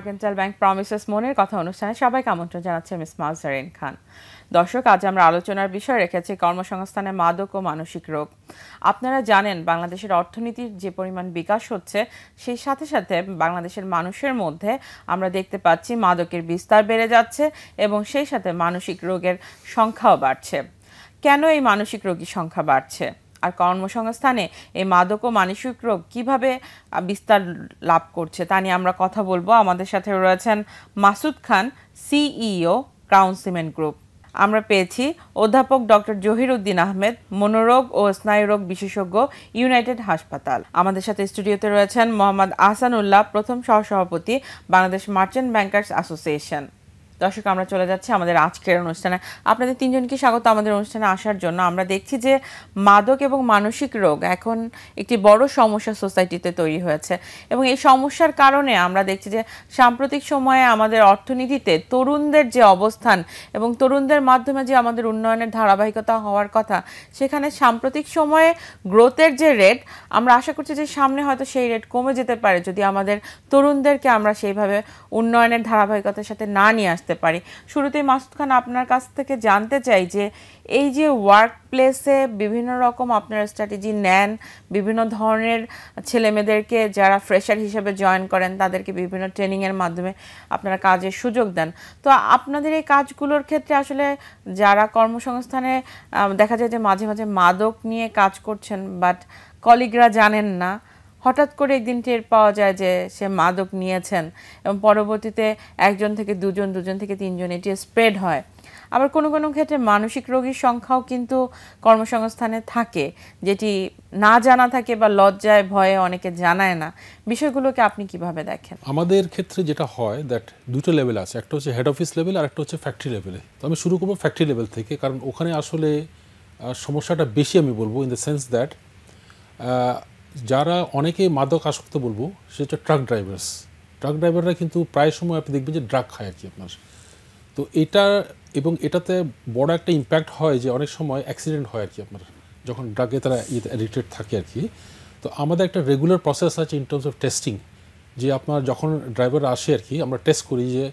Mercantile bank promises মনের কথা অনুষ্ঠানে সবাইকে আমন্ত্রণ জানাচ্ছে মিস মাউজারিন খান দর্শক আজ আমরা আলোচনার বিষয় রেখেছি কর্মসংস্থানে মাদক ও মানসিক রোগ আপনারা জানেন বাংলাদেশের অর্থনীতির যে পরিমাণ বিকাশ হচ্ছে সেই সাথে সাথে বাংলাদেশের মানুষের মধ্যে আমরা দেখতে পাচ্ছি মাদকের বিস্তার বেড়ে যাচ্ছে এবং সেই সাথে মানসিক রোগের সংখ্যাও বাড়ছে কেন এই মানসিক রোগীর সংখ্যা বাড়ছে আর কর্মসংস্থানে এই মাদক ও মানসিক রোগ কিভাবে বিস্তার লাভ করছে তা নিয়ে আমরা কথা বলবো আমাদের সাথে রয়েছেন Masud Khan CEO Crown Cement group আমরা পেয়েছি অধ্যাপক ডক্টর জহির উদ্দিন আহমেদ মনোরোগ ও স্নায়ুরোগ বিশেষজ্ঞ ইউনাইটেড হাসপাতাল আমাদের সাথে স্টুডিওতে রয়েছেন মোহাম্মদ আহসানুল্লাহ প্রথম সহসভাপতি বাংলাদেশ মার্চেন্ট ব্যাংকার্স অ্যাসোসিয়েশন দর্শক আমরা চলে যাচ্ছি আমাদের আজকের অনুষ্ঠানে আপনাদের তিনজনকে স্বাগত আমাদের অনুষ্ঠানে আসার জন্য আমরা দেখছি যে মাদক এবং মানসিক রোগ এখন একটি বড় সমস্যা সোসাইটিতে তৈরি হয়েছে এবং এই সমস্যার কারণে আমরা দেখছি যে সাম্প্রতিক সময়ে আমাদের অর্থনীতিতে তরুণদের যে অবস্থান এবং তরুণদের মাধ্যমে যে আমাদের উন্নয়নের ধারাবাহিকতা হওয়ার কথা সেখানে সাম্প্রতিক সময়ে গ্রোথের যে রেট আমরা আশা করছি যে সামনে হয়তো সেই রেট কমে যেতে পারে যদি আমাদের তরুণদেরকে আমরা সেইভাবে উন্নয়নের ধারাবাহিকতার সাথে না নিয়ে আসতে আসতে পারে শুরুতেই মাসুদ খান আপনার কাছ থেকে জানতে চাই যে এই যে ওয়ার্ক প্লেসে বিভিন্ন রকম আপনার স্ট্র্যাটেজি নেন বিভিন্ন ধরনের ছেলেমেয়েদেরকে যারা ফ্রেশার হিসেবে জয়েন করেন তাদেরকে বিভিন্ন ট্রেনিংয়ের মাধ্যমে আপনারা কাজের সুযোগ দেন তো আপনাদের এই কাজগুলোর ক্ষেত্রে আসলে যারা কর্মসংস্থানে দেখা যায় যে মাঝে মাঝে মাদক নিয়ে কাজ করছেন বাট কলিগরা জানেন না হঠাৎ করে একদিন টের পাওয়া যায় যে সে মাদক নিয়েছেন এবং পরবর্তীতে একজন থেকে দুজন দুজন থেকে তিনজন এটি স্প্রেড হয় আবার কোনো কোনো ক্ষেত্রে মানসিক রোগীর সংখ্যাও কিন্তু কর্মসংস্থানে থাকে যেটি না জানা থাকে বা লজ্জায় ভয়ে অনেকে জানায় না বিষয়গুলোকে আপনি কিভাবে দেখেন আমাদের ক্ষেত্রে যেটা হয় দ্যাট দুটো লেভেল আছে একটা হচ্ছে হেড অফিস লেভেল আর একটা হচ্ছে ফ্যাক্টরি লেভেলে তো আমি শুরু করবো ফ্যাক্টরি লেভেল থেকে কারণ ওখানে আসলে সমস্যাটা বেশি আমি বলবো ইন দ্য সেন্স দ্যাট যারা অনেকে মাদক আসক্ত বলবো সে হচ্ছে ট্রাক ড্রাইভার্স ট্রাক ড্রাইভাররা কিন্তু প্রায় সময় আপনি দেখবেন যে ড্রাগ খায় আর কি আপনার তো এটা এবং এটাতে বড় একটা ইম্প্যাক্ট হয় যে অনেক সময় অ্যাক্সিডেন্ট হয় আর কি আপনার যখন ড্রাগে তারা অ্যাডিক্টেড ইয়ে, থাকে আর কি তো আমাদের একটা রেগুলার প্রসেস আছে ইন টার্মস অফ টেস্টিং যে আপনার যখন ড্রাইভার আসে আর কি আমরা টেস্ট করি যে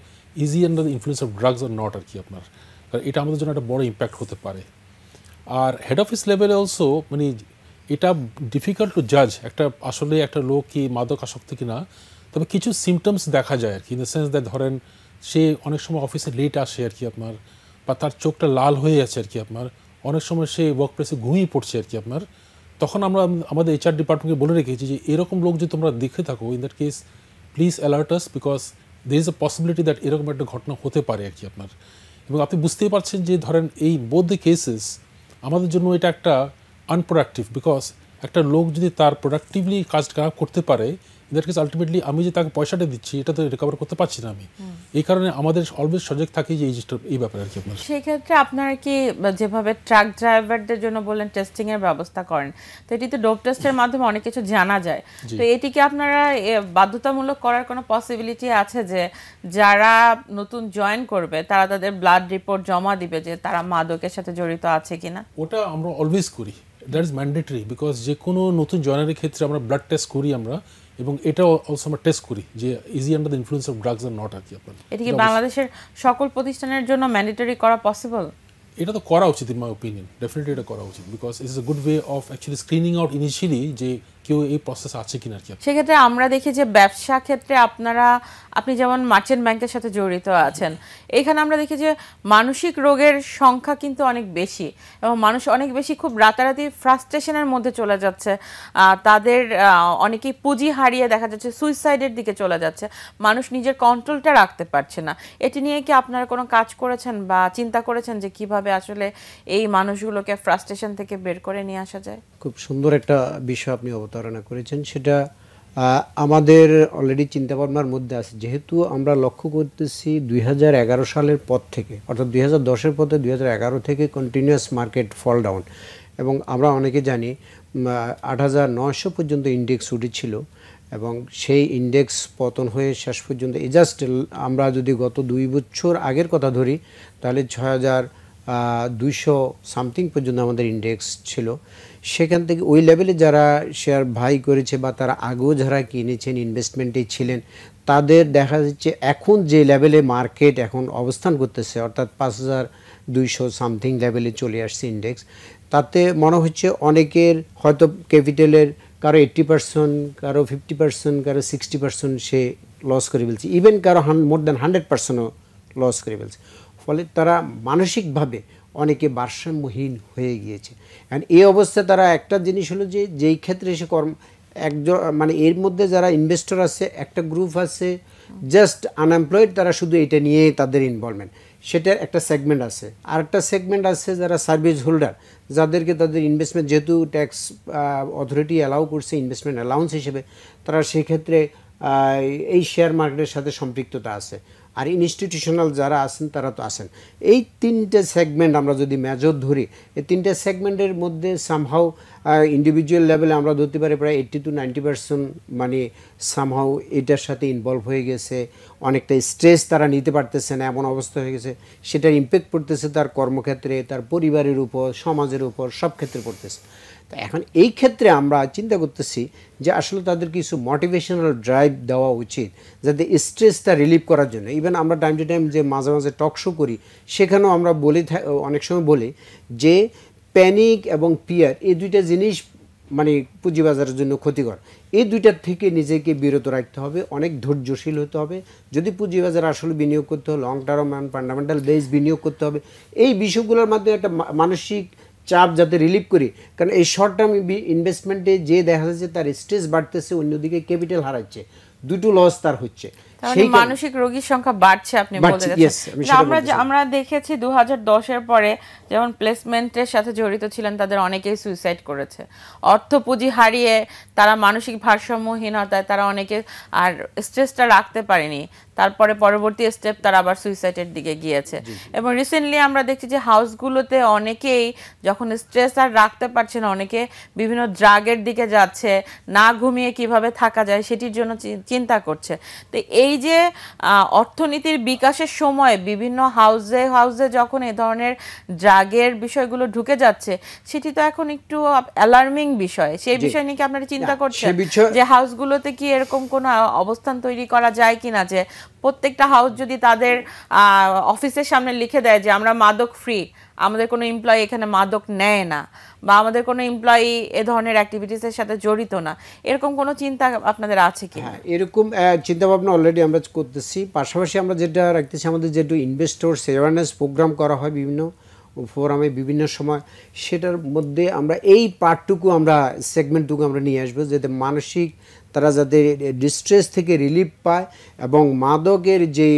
is he under the influence of drugs or not আর কি আপনার কারণ এটা আমাদের জন্য একটা বড় ইম্প্যাক্ট হতে পারে আর হেড অফিস লেভেলে অলসো মানে এটা ডিফিকাল্ট টু জাজ একটা আসলে একটা লোক কি মাদক আসক্ত কিনা তবে কিছু সিমটমস দেখা যায় আর কি ইন দ্য সেন্স দ্যাট ধরেন সে অনেক সময় অফিসে লেট আসে আর কি আপনার বা তার চোখটা লাল হয়ে আছে আর কি আপনার অনেক সময় সে ওয়ার্ক প্লেসে ঘুমিয়ে পড়ছে আর কি আপনার তখন আমরা আমাদের এইচআর ডিপার্টমেন্টকে বলে রেখেছি যে এরকম লোক যদি তোমরা দেখে থাকো in that case please alert us because there is a possibility that এরকম একটা ঘটনা হতে পারে আর কি আপনার এবং আপনি বুঝতেই পারছেন যে ধরেন এই বোধ দ্য কেসেস আমাদের জন্য এটা একটা আনপ্রোডাক্টিভ বিকজ একটা লোক যদি তার প্রোডাক্টিভলি কাজ করতে পারে দ্যাট কেস আলটিমেটলি আমি যে তাকে পয়সাটা দিচ্ছি এটা তো রিকভার করতে পারছি না আমি এই কারণে আমাদের অলওয়েজ সজাগ থাকি যে এই এই ব্যাপারে আর কি আপনার ক্ষেত্রে আপনারা কি যেভাবে ট্রাক ড্রাইভারদের জন্য বললেন টেস্টিং এর ব্যবস্থা করেন তো এটি তো ডোপ টেস্টের মাধ্যমে অনেক কিছু জানা যায় তো এটিকে আপনারা বাধ্যতামূলক করার কোনো পসিবিলিটি আছে যে যারা নতুন জয়েন করবে তারা তাদের ব্লাড রিপোর্ট জমা দিবে যে তারা মাদকের সাথে জড়িত আছে কিনা ওটা আমরা অলওয়েজ করি দ্যাট ইজ ম্যান্ডেটরি বিকজ যে কোনো নতুন জয়নারের ক্ষেত্রে আমরা ব্লাড টেস্ট করি আমরা এবং এটাও অলসো আমরা টেস্ট করি যে is he under the influence of drugs or not আর কি আপনার এটা কি বাংলাদেশের সকল প্রতিষ্ঠানের জন্য ম্যান্ডেটরি করা পসিবল এটা তো করা উচিত ইন মাই ওপিনিয়ন ডেফিনেটলি এটা করা উচিত because it's a good way of actually screening out initially যে কেউ এই প্রসেস আছে কিনা কি সেক্ষেত্রে আমরা দেখি যে ব্যবসা ক্ষেত্রে আপনারা আপনি যেমন মার্চেন্ট ব্যাংকের সাথে জড়িত আছেন এখানে আমরা দেখি যে মানসিক রোগের সংখ্যা কিন্তু অনেক বেশি এবং মানুষ অনেক বেশি খুব রাতারাতি ফ্রাস্ট্রেশনের মধ্যে চলে যাচ্ছে তাদের অনেকেই পুঁজি হারিয়ে দেখা যাচ্ছে সুইসাইডের দিকে চলে যাচ্ছে মানুষ নিজের কন্ট্রোলটা রাখতে পারছে না এটি নিয়ে কি আপনারা কোনো কাজ করেছেন বা চিন্তা করেছেন যে কিভাবে আসলে এই মানুষগুলোকে ফ্রাস্ট্রেশন থেকে বের করে নিয়ে আসা যায় খুব সুন্দর একটা বিষয় আপনি অবতার প্রতারণা করেছেন সেটা আমাদের অলরেডি চিন্তাভাবনার মধ্যে আছে যেহেতু আমরা লক্ষ্য করতেছি দুই সালের পর থেকে অর্থাৎ দুই হাজার দশের পথে দুই থেকে কন্টিনিউয়াস মার্কেট ফল ডাউন এবং আমরা অনেকে জানি আট পর্যন্ত ইন্ডেক্স উঠেছিল এবং সেই ইন্ডেক্স পতন হয়ে শেষ পর্যন্ত এ জাস্ট আমরা যদি গত দুই বছর আগের কথা ধরি তাহলে ছয় হাজার দুইশো সামথিং পর্যন্ত আমাদের ইন্ডেক্স ছিল সেখান থেকে ওই লেভেলে যারা শেয়ার ভাই করেছে বা তারা আগেও যারা কিনেছেন ইনভেস্টমেন্টে ছিলেন তাদের দেখা যাচ্ছে এখন যে লেভেলে মার্কেট এখন অবস্থান করতেছে অর্থাৎ পাঁচ হাজার দুইশো সামথিং লেভেলে চলে আসছে ইন্ডেক্স তাতে মনে হচ্ছে অনেকের হয়তো ক্যাপিটালের কারো এইট্টি পার্সেন্ট কারো ফিফটি পার্সেন্ট কারো সিক্সটি পার্সেন্ট সে লস করে ফেলছে ইভেন কারো হান মোর দ্যান হান্ড্রেড পার্সেন্টও লস করে ফেলছে ফলে তারা মানসিকভাবে অনেকে ভারসাম্যহীন হয়ে গিয়েছে অ্যান্ড এই অবস্থায় তারা একটা জিনিস হলো যে যেই ক্ষেত্রে সে কর্ম একজন মানে এর মধ্যে যারা ইনভেস্টর আছে একটা গ্রুপ আছে জাস্ট আনএমপ্লয়েড তারা শুধু এটা নিয়ে তাদের ইনভলভমেন্ট সেটার একটা সেগমেন্ট আছে আর একটা সেগমেন্ট আছে যারা সার্ভিস হোল্ডার যাদেরকে তাদের ইনভেস্টমেন্ট যেহেতু ট্যাক্স অথরিটি অ্যালাউ করছে ইনভেস্টমেন্ট অ্যালাউন্স হিসেবে তারা সেক্ষেত্রে এই শেয়ার মার্কেটের সাথে সম্পৃক্ততা আছে আর ইনস্টিটিউশনাল যারা আছেন তারা তো আছেন এই তিনটে সেগমেন্ট আমরা যদি মেজর ধরি এই তিনটে সেগমেন্টের মধ্যে সামহাউ ইন্ডিভিজুয়াল লেভেলে আমরা ধরতে পারি প্রায় এইট্টি টু নাইনটি পার্সেন্ট মানে সামহাউ এটার সাথে ইনভলভ হয়ে গেছে অনেকটা স্ট্রেস তারা নিতে পারতেছে না এমন অবস্থা হয়ে গেছে সেটার ইম্প্যাক্ট পড়তেছে তার কর্মক্ষেত্রে তার পরিবারের উপর সমাজের উপর সব ক্ষেত্রে পড়তেছে তা এখন এই ক্ষেত্রে আমরা চিন্তা করতেছি যে আসলে তাদের কিছু মোটিভেশনাল ড্রাইভ দেওয়া উচিত যাতে স্ট্রেসটা রিলিভ করার জন্য ইভেন আমরা টাইম টু টাইম যে মাঝে মাঝে টক শো করি সেখানেও আমরা বলি অনেক সময় বলি যে প্যানিক এবং পিয়ার এই দুইটা জিনিস মানে পুঁজিবাজারের জন্য ক্ষতিকর এই দুইটার থেকে নিজেকে বিরত রাখতে হবে অনেক ধৈর্যশীল হতে হবে যদি পুঁজিবাজার আসলে বিনিয়োগ করতে হবে long term and fundamental base বিনিয়োগ করতে হবে এই বিষয়গুলোর মাধ্যমে একটা মানসিক চাপ যাতে রিলিভ করি কারণ এই শর্ট টার্ম ইনভেস্টমেন্টে যে দেখা যাচ্ছে তার স্ট্রেস বাড়তেছে অন্যদিকে ক্যাপিটাল হারাচ্ছে দুটো লস তার হচ্ছে মানসিক রোগীর সংখ্যা বাড়ছে আপনি আমরা আমরা দেখেছি দু এর পরে যেমন প্লেসমেন্টের সাথে জড়িত ছিলেন তাদের অনেকেই সুইসাইড করেছে অর্থ পুঁজি হারিয়ে তারা মানসিক ভারসাম্যহীনতায় তারা অনেকে আর স্ট্রেসটা রাখতে পারেনি তারপরে পরবর্তী স্টেপ তারা আবার সুইসাইডের দিকে গিয়েছে এবং রিসেন্টলি আমরা দেখছি যে হাউসগুলোতে অনেকেই যখন স্ট্রেস আর রাখতে পারছে না অনেকে বিভিন্ন ড্রাগের দিকে যাচ্ছে না ঘুমিয়ে কিভাবে থাকা যায় সেটির জন্য চিন্তা করছে তো এই যে অর্থনীতির বিকাশের সময় বিভিন্ন হাউসে হাউসে যখন এ ধরনের ড্রাগের বিষয়গুলো ঢুকে যাচ্ছে সেটি তো এখন একটু অ্যালার্মিং বিষয় সেই বিষয় নিয়ে কি আপনারা চিন্তা করছেন যে হাউসগুলোতে কি এরকম কোনো অবস্থান তৈরি করা যায় কিনা যে প্রত্যেকটা হাউস যদি তাদের অফিসের সামনে লিখে দেয় যে আমরা মাদক ফ্রি আমাদের কোনো এমপ্লয়ি এখানে মাদক নেয় না বা আমাদের কোনো এমপ্লয়ি এ ধরনের অ্যাক্টিভিটিসের সাথে জড়িত না এরকম কোনো চিন্তা আপনাদের আছে কি হ্যাঁ, এরকম চিন্তাভাবনা অলরেডি আমরা করতেছি পাশাপাশি আমরা যেটা রাখতেছি আমাদের যেটু ইনভেস্টর্স অ্যাওয়ারনেস প্রোগ্রাম করা হয় বিভিন্ন ফোরামে বিভিন্ন সময় সেটার মধ্যে আমরা এই পার্টটুকু আমরা সেগমেন্টটুকু আমরা নিয়ে আসবো যাতে মানসিক তারা যাতে ডিস্ট্রেস থেকে রিলিফ পায় এবং মাদকের যে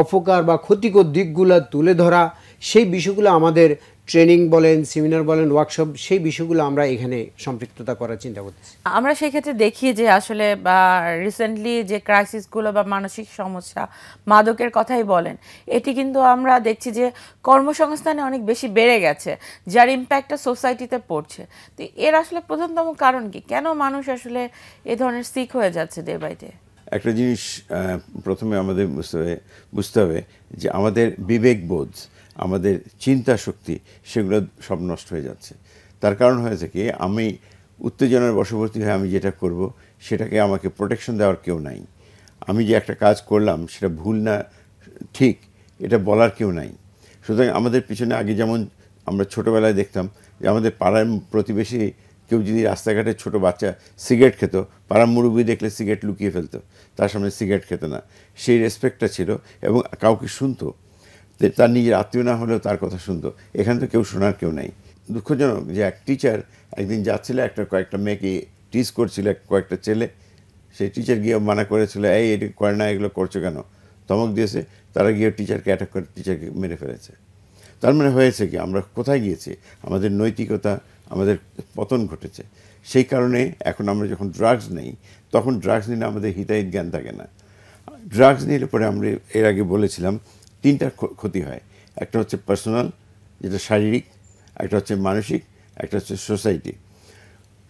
অপকার বা ক্ষতিকর দিকগুলো তুলে ধরা সেই বিষয়গুলো আমাদের ট্রেনিং বলেন সেমিনার বলেন ওয়ার্কশপ সেই বিষয়গুলো আমরা এখানে সম্পৃক্ততা করার চিন্তা করতেছি আমরা সেক্ষেত্রে দেখি যে আসলে বা রিসেন্টলি যে ক্রাইসিসগুলো বা মানসিক সমস্যা মাদকের কথাই বলেন এটি কিন্তু আমরা দেখছি যে কর্মসংস্থানে অনেক বেশি বেড়ে গেছে যার ইম্প্যাক্টটা সোসাইটিতে পড়ছে তো এর আসলে প্রধানতম কারণ কি কেন মানুষ আসলে এ ধরনের সিক হয়ে যাচ্ছে ডে বাই ডে একটা জিনিস প্রথমে আমাদের বুঝতে হবে বুঝতে হবে যে আমাদের বিবেকবোধ আমাদের চিন্তা শক্তি সেগুলো সব নষ্ট হয়ে যাচ্ছে তার কারণ হয়েছে কি আমি উত্তেজনার বশবর্তী হয়ে আমি যেটা করব সেটাকে আমাকে প্রোটেকশন দেওয়ার কেউ নাই আমি যে একটা কাজ করলাম সেটা ভুল না ঠিক এটা বলার কেউ নাই সুতরাং আমাদের পিছনে আগে যেমন আমরা ছোটোবেলায় দেখতাম যে আমাদের পাড়ার প্রতিবেশী কেউ যদি রাস্তাঘাটে ছোট বাচ্চা সিগারেট খেত পাড়া মুরুবি দেখলে সিগারেট লুকিয়ে ফেলতো তার সামনে সিগারেট খেত না সেই রেসপেক্টটা ছিল এবং কাউকে শুনতো তার নিজের আত্মীয় না হলেও তার কথা শুনতো এখানে তো কেউ শোনার কেউ নাই দুঃখজনক যে এক টিচার একদিন যাচ্ছিল একটা কয়েকটা মেয়েকে টিচ করছিল কয়েকটা ছেলে সেই টিচার গিয়ে মানা করেছিল এই এটি করে না এগুলো করছো কেন ধমক দিয়েছে তারা গিয়ে টিচারকে অ্যাটাক করে টিচারকে মেরে ফেলেছে তার মানে হয়েছে কি আমরা কোথায় গিয়েছি আমাদের নৈতিকতা আমাদের পতন ঘটেছে সেই কারণে এখন আমরা যখন ড্রাগস নেই তখন ড্রাগস নিলে আমাদের হিতাহিত জ্ঞান থাকে না ড্রাগস নিলে পরে আমরা এর আগে বলেছিলাম তিনটা ক্ষতি হয় একটা হচ্ছে পার্সোনাল যেটা শারীরিক একটা হচ্ছে মানসিক একটা হচ্ছে সোসাইটি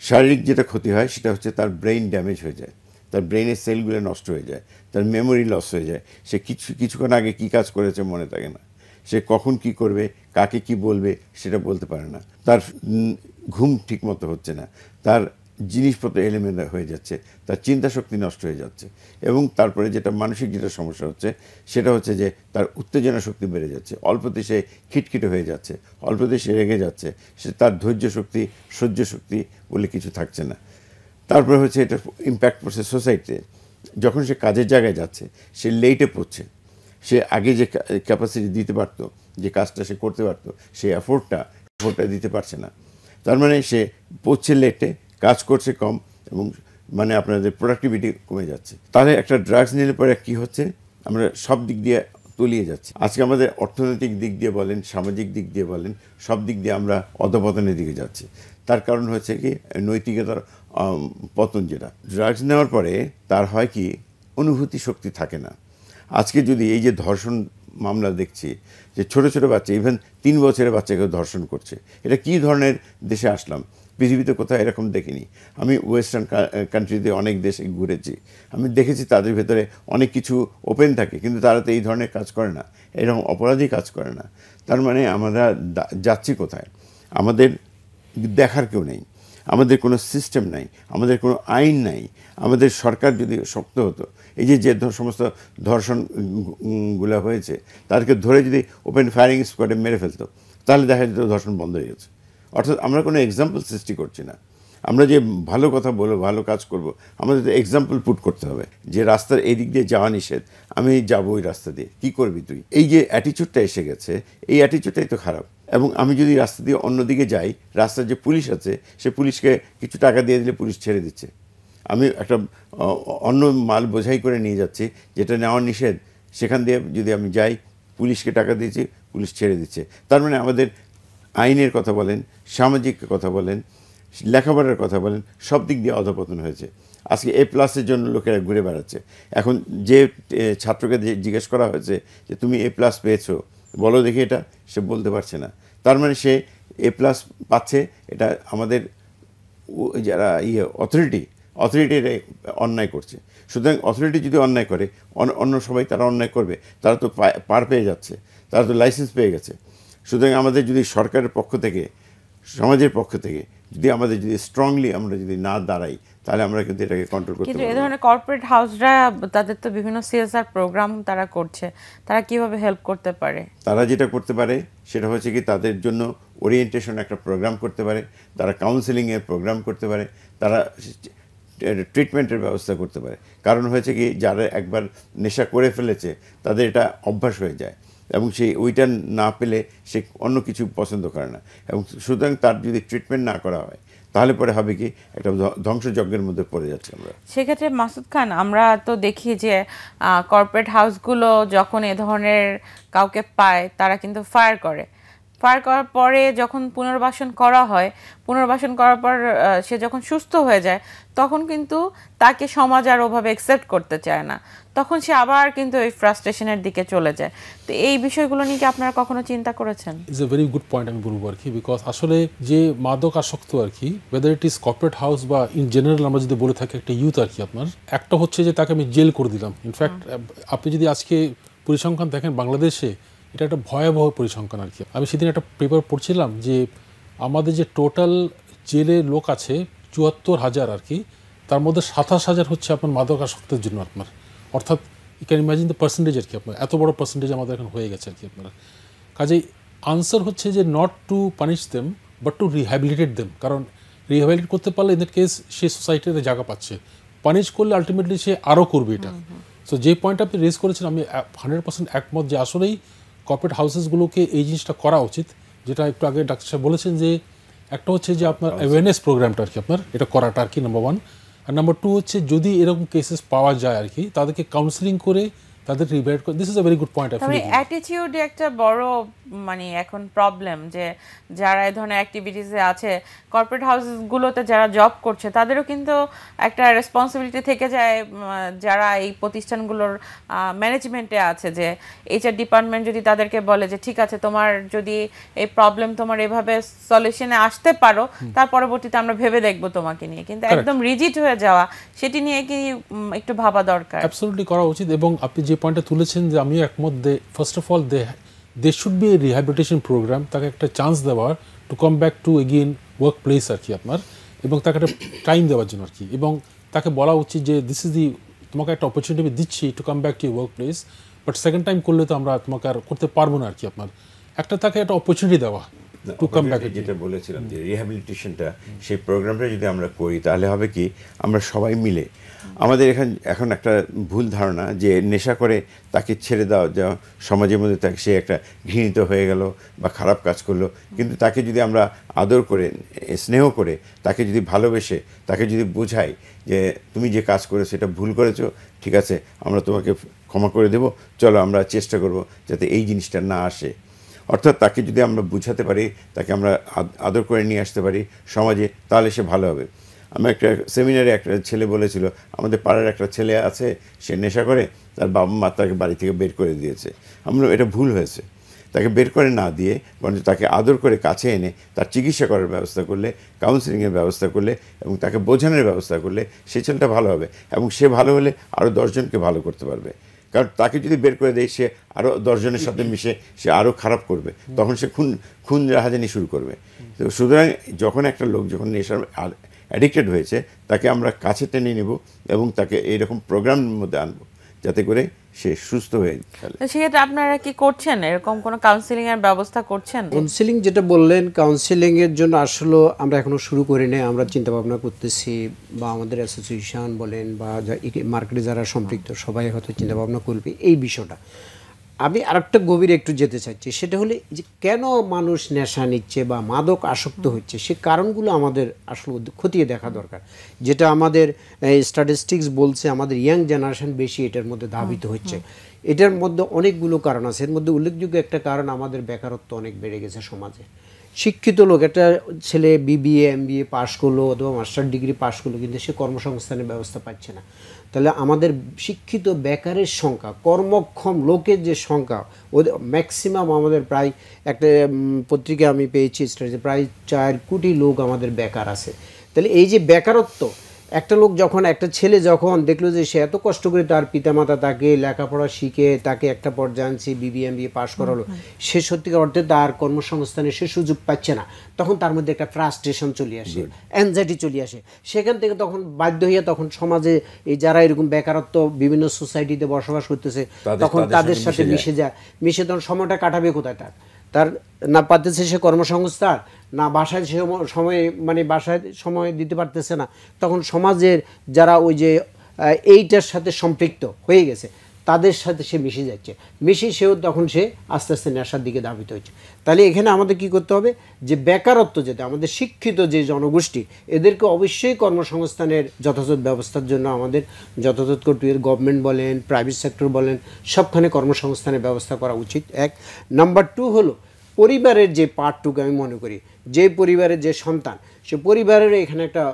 শারীরিক যেটা ক্ষতি হয় সেটা হচ্ছে তার ব্রেইন ড্যামেজ হয়ে যায় তার ব্রেইনের সেলগুলো নষ্ট হয়ে যায় তার মেমোরি লস হয়ে যায় সে কিছু কিছুক্ষণ আগে কি কাজ করেছে মনে থাকে না সে কখন কি করবে কাকে কি বলবে সেটা বলতে পারে না তার ঘুম ঠিকমতো হচ্ছে না তার জিনিসপত্র এলিমেন্ট হয়ে যাচ্ছে তার চিন্তাশক্তি নষ্ট হয়ে যাচ্ছে এবং তারপরে যেটা মানসিক যেটা সমস্যা হচ্ছে সেটা হচ্ছে যে তার উত্তেজনা শক্তি বেড়ে যাচ্ছে অল্পতে সে খিটখিটে হয়ে যাচ্ছে অল্পতে সে রেগে যাচ্ছে সে তার ধৈর্য শক্তি সহ্য শক্তি বলে কিছু থাকছে না তারপরে হচ্ছে এটা ইম্প্যাক্ট পড়ছে সোসাইটিতে যখন সে কাজের জায়গায় যাচ্ছে সে লেটে পড়ছে সে আগে যে ক্যাপাসিটি দিতে পারত যে কাজটা সে করতে পারত সেই অ্যাফোর্ডটা অ্যাফোর্ডটা দিতে পারছে না তার মানে সে পড়ছে লেটে কাজ করছে কম এবং মানে আপনাদের প্রোডাক্টিভিটি কমে যাচ্ছে তাহলে একটা ড্রাগস নিলে পরে কী হচ্ছে আমরা সব দিক দিয়ে তলিয়ে যাচ্ছে আজকে আমাদের অর্থনৈতিক দিক দিয়ে বলেন সামাজিক দিক দিয়ে বলেন সব দিক দিয়ে আমরা অধপতনের দিকে যাচ্ছি তার কারণ হচ্ছে কি নৈতিকতার পতন যেটা ড্রাগস নেওয়ার পরে তার হয় কি অনুভূতি শক্তি থাকে না আজকে যদি এই যে ধর্ষণ মামলা দেখছি যে ছোট ছোট বাচ্চা ইভেন তিন বছরের বাচ্চাকে ধর্ষণ করছে এটা কি ধরনের দেশে আসলাম পৃথিবীতে কোথাও এরকম দেখিনি আমি ওয়েস্টার্ন কান্ট্রিতে অনেক দেশে ঘুরেছি আমি দেখেছি তাদের ভেতরে অনেক কিছু ওপেন থাকে কিন্তু তারা তো এই ধরনের কাজ করে না এরকম অপরাধী কাজ করে না তার মানে আমরা যাচ্ছি কোথায় আমাদের দেখার কেউ নেই আমাদের কোনো সিস্টেম নাই আমাদের কোনো আইন নাই আমাদের সরকার যদি শক্ত হতো এই যে যে সমস্ত ধর্ষণগুলো হয়েছে তাদেরকে ধরে যদি ওপেন ফায়ারিং স্কোয়াডে মেরে ফেলতো তাহলে দেখা যেত ধর্ষণ বন্ধ হয়ে গেছে অর্থাৎ আমরা কোনো এক্সাম্পল সৃষ্টি করছি না আমরা যে ভালো কথা বলবো ভালো কাজ করব আমাদের এক্সাম্পল পুট করতে হবে যে রাস্তার এই দিক দিয়ে যাওয়া নিষেধ আমি যাবো ওই রাস্তা দিয়ে কী করবি তুই এই যে অ্যাটিচিউডটা এসে গেছে এই অ্যাটিচিউডটাই তো খারাপ এবং আমি যদি রাস্তা দিয়ে অন্যদিকে যাই রাস্তার যে পুলিশ আছে সে পুলিশকে কিছু টাকা দিয়ে দিলে পুলিশ ছেড়ে দিচ্ছে আমি একটা অন্য মাল বোঝাই করে নিয়ে যাচ্ছি যেটা নেওয়া নিষেধ সেখান দিয়ে যদি আমি যাই পুলিশকে টাকা দিয়েছি পুলিশ ছেড়ে দিচ্ছে তার মানে আমাদের আইনের কথা বলেন সামাজিক কথা বলেন লেখাপড়ার কথা বলেন সব দিক দিয়ে অধপতন হয়েছে আজকে এ প্লাসের জন্য লোকেরা ঘুরে বেড়াচ্ছে এখন যে ছাত্রকে জিজ্ঞেস করা হয়েছে যে তুমি এ প্লাস পেয়েছো বলো দেখি এটা সে বলতে পারছে না তার মানে সে এ প্লাস পাচ্ছে এটা আমাদের যারা ইয়ে অথরিটি অথরিটি অন্যায় করছে সুতরাং অথরিটি যদি অন্যায় করে অন্য সবাই তারা অন্যায় করবে তারা তো পার পেয়ে যাচ্ছে তারা তো লাইসেন্স পেয়ে গেছে সুতরাং আমাদের যদি সরকারের পক্ষ থেকে সমাজের পক্ষ থেকে যদি আমাদের যদি স্ট্রংলি আমরা যদি না দাঁড়াই তাহলে আমরা কিন্তু এটাকে কন্ট্রোল করতে কিন্তু এই ধরনের কর্পোরেট হাউসরা তাদের তো বিভিন্ন সিএসআর প্রোগ্রাম তারা করছে তারা কিভাবে হেল্প করতে পারে তারা যেটা করতে পারে সেটা হচ্ছে কি তাদের জন্য ওরিয়েন্টেশন একটা প্রোগ্রাম করতে পারে তারা কাউন্সেলিংয়ের প্রোগ্রাম করতে পারে তারা ট্রিটমেন্টের ব্যবস্থা করতে পারে কারণ হয়েছে কি যারা একবার নেশা করে ফেলেছে তাদের এটা অভ্যাস হয়ে যায় এবং সেই ওইটা না পেলে সে অন্য কিছু পছন্দ করে না এবং সুতরাং তার যদি ট্রিটমেন্ট না করা হয় তাহলে পরে হবে কি একটা ধ্বংসযজ্ঞের মধ্যে পড়ে যাচ্ছে আমরা সেক্ষেত্রে মাসুদ খান আমরা তো দেখি যে কর্পোরেট হাউসগুলো যখন এ ধরনের কাউকে পায় তারা কিন্তু ফায়ার করে পার করার পরে যখন পুনর্বাসন করা হয় পুনর্বাসন করার পর সে যখন সুস্থ হয়ে যায় তখন কিন্তু তাকে সমাজ আর ওভাবে অ্যাকসেপ্ট করতে চায় না তখন সে আবার কিন্তু ওই ফ্রাস্ট্রেশনের দিকে চলে যায় তো এই বিষয়গুলো নিয়ে কি আপনারা কখনো চিন্তা করেছেন is a very good point আমি বলবো আর কি বিকজ আসলে যে মাদক আসক্ত আর কি whether it is corporate house বা ইন জেনারেল আমরা যদি বলে থাকি একটা ইউথ আর কি আপনার একটা হচ্ছে যে তাকে আমি জেল করে দিলাম ইনফ্যাক্ট আপনি যদি আজকে পরিসংখ্যান দেখেন বাংলাদেশে এটা একটা ভয়াবহ পরিসংখ্যান আর কি আমি সেদিন একটা পেপার পড়ছিলাম যে আমাদের যে টোটাল জেলে লোক আছে চুয়াত্তর হাজার আর কি তার মধ্যে সাতাশ হাজার হচ্ছে আপনার মাদকাসক্তের জন্য আপনার অর্থাৎ ই ক্যান ইমাজিন দ্য পার্সেন্টেজ আর কি আপনার এত বড় পার্সেন্টেজ আমাদের এখন হয়ে গেছে আর কি আপনার কাজে আনসার হচ্ছে যে not to punish them but to rehabilitate them কারণ রিহ্যাবিলিটেট করতে পারলে ইন দ্যাট কেস সে সোসাইটিতে জায়গা পাচ্ছে পানিশ করলে আলটিমেটলি সে আরও করবে এটা সো যে পয়েন্ট আপনি রেজ করেছেন আমি হান্ড্রেড পার্সেন্ট একমত যে আসলেই কর্পোরেট হাউসেসগুলোকে এই জিনিসটা করা উচিত যেটা একটু আগে ডাক্তার সাহেব বলেছেন যে একটা হচ্ছে যে আপনার অ্যাওয়ারনেস প্রোগ্রামটা আর কি আপনার এটা করাটা আর কি নাম্বার ওয়ান আর নাম্বার টু হচ্ছে যদি এরকম কেসেস পাওয়া যায় আর কি তাদেরকে কাউন্সিলিং করে তাদের রিভাইভ করে this is a very good point তবে অ্যাটিটিউড একটা বড় মানে এখন প্রবলেম যে যারা এই ধরনের অ্যাক্টিভিটিসে আছে কর্পোরেট হাউসেস গুলোতে যারা জব করছে তাদেরও কিন্তু একটা রেসপন্সিবিলিটি থেকে যায় যারা এই প্রতিষ্ঠানগুলোর ম্যানেজমেন্টে আছে যে এইচআর ডিপার্টমেন্ট যদি তাদেরকে বলে যে ঠিক আছে তোমার যদি এই প্রবলেম তোমার এভাবে সলিউশনে আসতে পারো তার পরবর্তীতে আমরা ভেবে দেখব তোমাকে নিয়ে কিন্তু একদম রিজিট হয়ে যাওয়া সেটি নিয়ে কি একটু ভাবা দরকার অ্যাবসলিউটলি করা উচিত এবং আপনি যে পয়েন্টটা তুলেছেন যে আমিও একমত they first of all they they should be a rehabilitation program তাকে একটা চান্স দেওয়ার to come back to again work place আর কি আপনার এবং তাকে একটা টাইম দেওয়ার জন্য আর কি এবং তাকে বলা উচিত যে দিস ইজ দি তোমাকে একটা অপরচুনিটি আমি দিচ্ছি to come back to work place but second time করলে তো আমরা তোমাকে আর করতে পারবো না আর কি আপনার একটা তাকে একটা অপরচুনিটি দেওয়া টু কাম যেটা বলেছিলাম যে রিহ্যাবিলিটেশনটা সেই প্রোগ্রামটা যদি আমরা করি তাহলে হবে কি আমরা সবাই মিলে আমাদের এখন এখন একটা ভুল ধারণা যে নেশা করে তাকে ছেড়ে দাও যা সমাজের মধ্যে তাকে সে একটা ঘৃণিত হয়ে গেল বা খারাপ কাজ করলো কিন্তু তাকে যদি আমরা আদর করে স্নেহ করে তাকে যদি ভালোবেসে তাকে যদি বোঝাই যে তুমি যে কাজ করে সেটা ভুল করেছো ঠিক আছে আমরা তোমাকে ক্ষমা করে দেব চলো আমরা চেষ্টা করব যাতে এই জিনিসটা না আসে অর্থাৎ তাকে যদি আমরা বুঝাতে পারি তাকে আমরা আদর করে নিয়ে আসতে পারি সমাজে তাহলে সে ভালো হবে আমি একটা সেমিনারে একটা ছেলে বলেছিল আমাদের পাড়ার একটা ছেলে আছে সে নেশা করে তার বাবা মা তাকে বাড়ি থেকে বের করে দিয়েছে আমরা এটা ভুল হয়েছে তাকে বের করে না দিয়ে বরঞ্চ তাকে আদর করে কাছে এনে তার চিকিৎসা করার ব্যবস্থা করলে কাউন্সিলিংয়ের ব্যবস্থা করলে এবং তাকে বোঝানোর ব্যবস্থা করলে সে ছেলেটা ভালো হবে এবং সে ভালো হলে আরও দশজনকে ভালো করতে পারবে কারণ তাকে যদি বের করে দেয় সে আরও দশজনের সাথে মিশে সে আরও খারাপ করবে তখন সে খুন খুন রাহাজানি শুরু করবে তো সুতরাং যখন একটা লোক যখন নেশার অ্যাডিক্টেড হয়েছে তাকে আমরা কাছে টেনে নেব এবং তাকে এইরকম প্রোগ্রামের মধ্যে আনবো যাতে করে সে সুস্থ হয়ে ফেলে সেক্ষেত্রে আপনারা কি করছেন এরকম কোনো কাউন্সিলিং এর ব্যবস্থা করছেন কাউন্সিলিং যেটা বললেন কাউন্সিলিং এর জন্য আসলে আমরা এখনো শুরু করি নাই আমরা চিন্তা ভাবনা করতেছি বা আমাদের অ্যাসোসিয়েশন বলেন বা মার্কেটে যারা সম্পৃক্ত সবাই হয়তো চিন্তা ভাবনা করবে এই বিষয়টা আমি আরেকটা গভীরে একটু যেতে চাইছি সেটা হলে যে কেন মানুষ নেশা নিচ্ছে বা মাদক আসক্ত হচ্ছে সে কারণগুলো আমাদের আসলে খতিয়ে দেখা দরকার যেটা আমাদের স্ট্যাটিস্টিক্স বলছে আমাদের ইয়াং জেনারেশন বেশি এটার মধ্যে ধাবিত হচ্ছে এটার মধ্যে অনেকগুলো কারণ আছে এর মধ্যে উল্লেখযোগ্য একটা কারণ আমাদের বেকারত্ব অনেক বেড়ে গেছে সমাজে শিক্ষিত লোক একটা ছেলে বিবিএ এম বিএ পাশ করলো অথবা মাস্টার ডিগ্রি পাশ করলো কিন্তু সে কর্মসংস্থানের ব্যবস্থা পাচ্ছে না তাহলে আমাদের শিক্ষিত বেকারের সংখ্যা কর্মক্ষম লোকের যে সংখ্যা ওদের ম্যাক্সিমাম আমাদের প্রায় একটা পত্রিকা আমি পেয়েছি প্রায় চার কোটি লোক আমাদের বেকার আছে তাহলে এই যে বেকারত্ব একটা লোক যখন একটা ছেলে যখন দেখলো যে সে এত কষ্ট করে তার পিতামাতা তাকে লেখাপড়া শিখে তাকে একটা পর্যায়ে আনছে বিবিএম বিয়ে পাশ করালো সে সত্যিকার অর্থে তার কর্মসংস্থানে সে সুযোগ পাচ্ছে না তখন তার মধ্যে একটা ফ্রাস্ট্রেশন চলে আসে অ্যাংজাইটি চলে আসে সেখান থেকে তখন বাধ্য হইয়া তখন সমাজে এই যারা এরকম বেকারত্ব বিভিন্ন সোসাইটিতে বসবাস করতেছে তখন তাদের সাথে মিশে যায় মিশে তখন সময়টা কাটাবে কোথায় তার তার না পারতেছে সে কর্মসংস্থান না বাসায় সে সময়ে মানে বাসায় সময় দিতে পারতেছে না তখন সমাজের যারা ওই যে এইটার সাথে সম্পৃক্ত হয়ে গেছে তাদের সাথে সে মিশে যাচ্ছে মিশে সেও তখন সে আস্তে আস্তে নেশার দিকে দাবিত হচ্ছে তাহলে এখানে আমাদের কি করতে হবে যে বেকারত্ব যেটা আমাদের শিক্ষিত যে জনগোষ্ঠী এদেরকে অবশ্যই কর্মসংস্থানের যথাযথ ব্যবস্থার জন্য আমাদের যথাযথ করতে গভর্নমেন্ট বলেন প্রাইভেট সেক্টর বলেন সবখানে কর্মসংস্থানের ব্যবস্থা করা উচিত এক নাম্বার টু হলো পরিবারের যে পার্টটুকু আমি মনে করি যে পরিবারের যে সন্তান সে পরিবারের এখানে একটা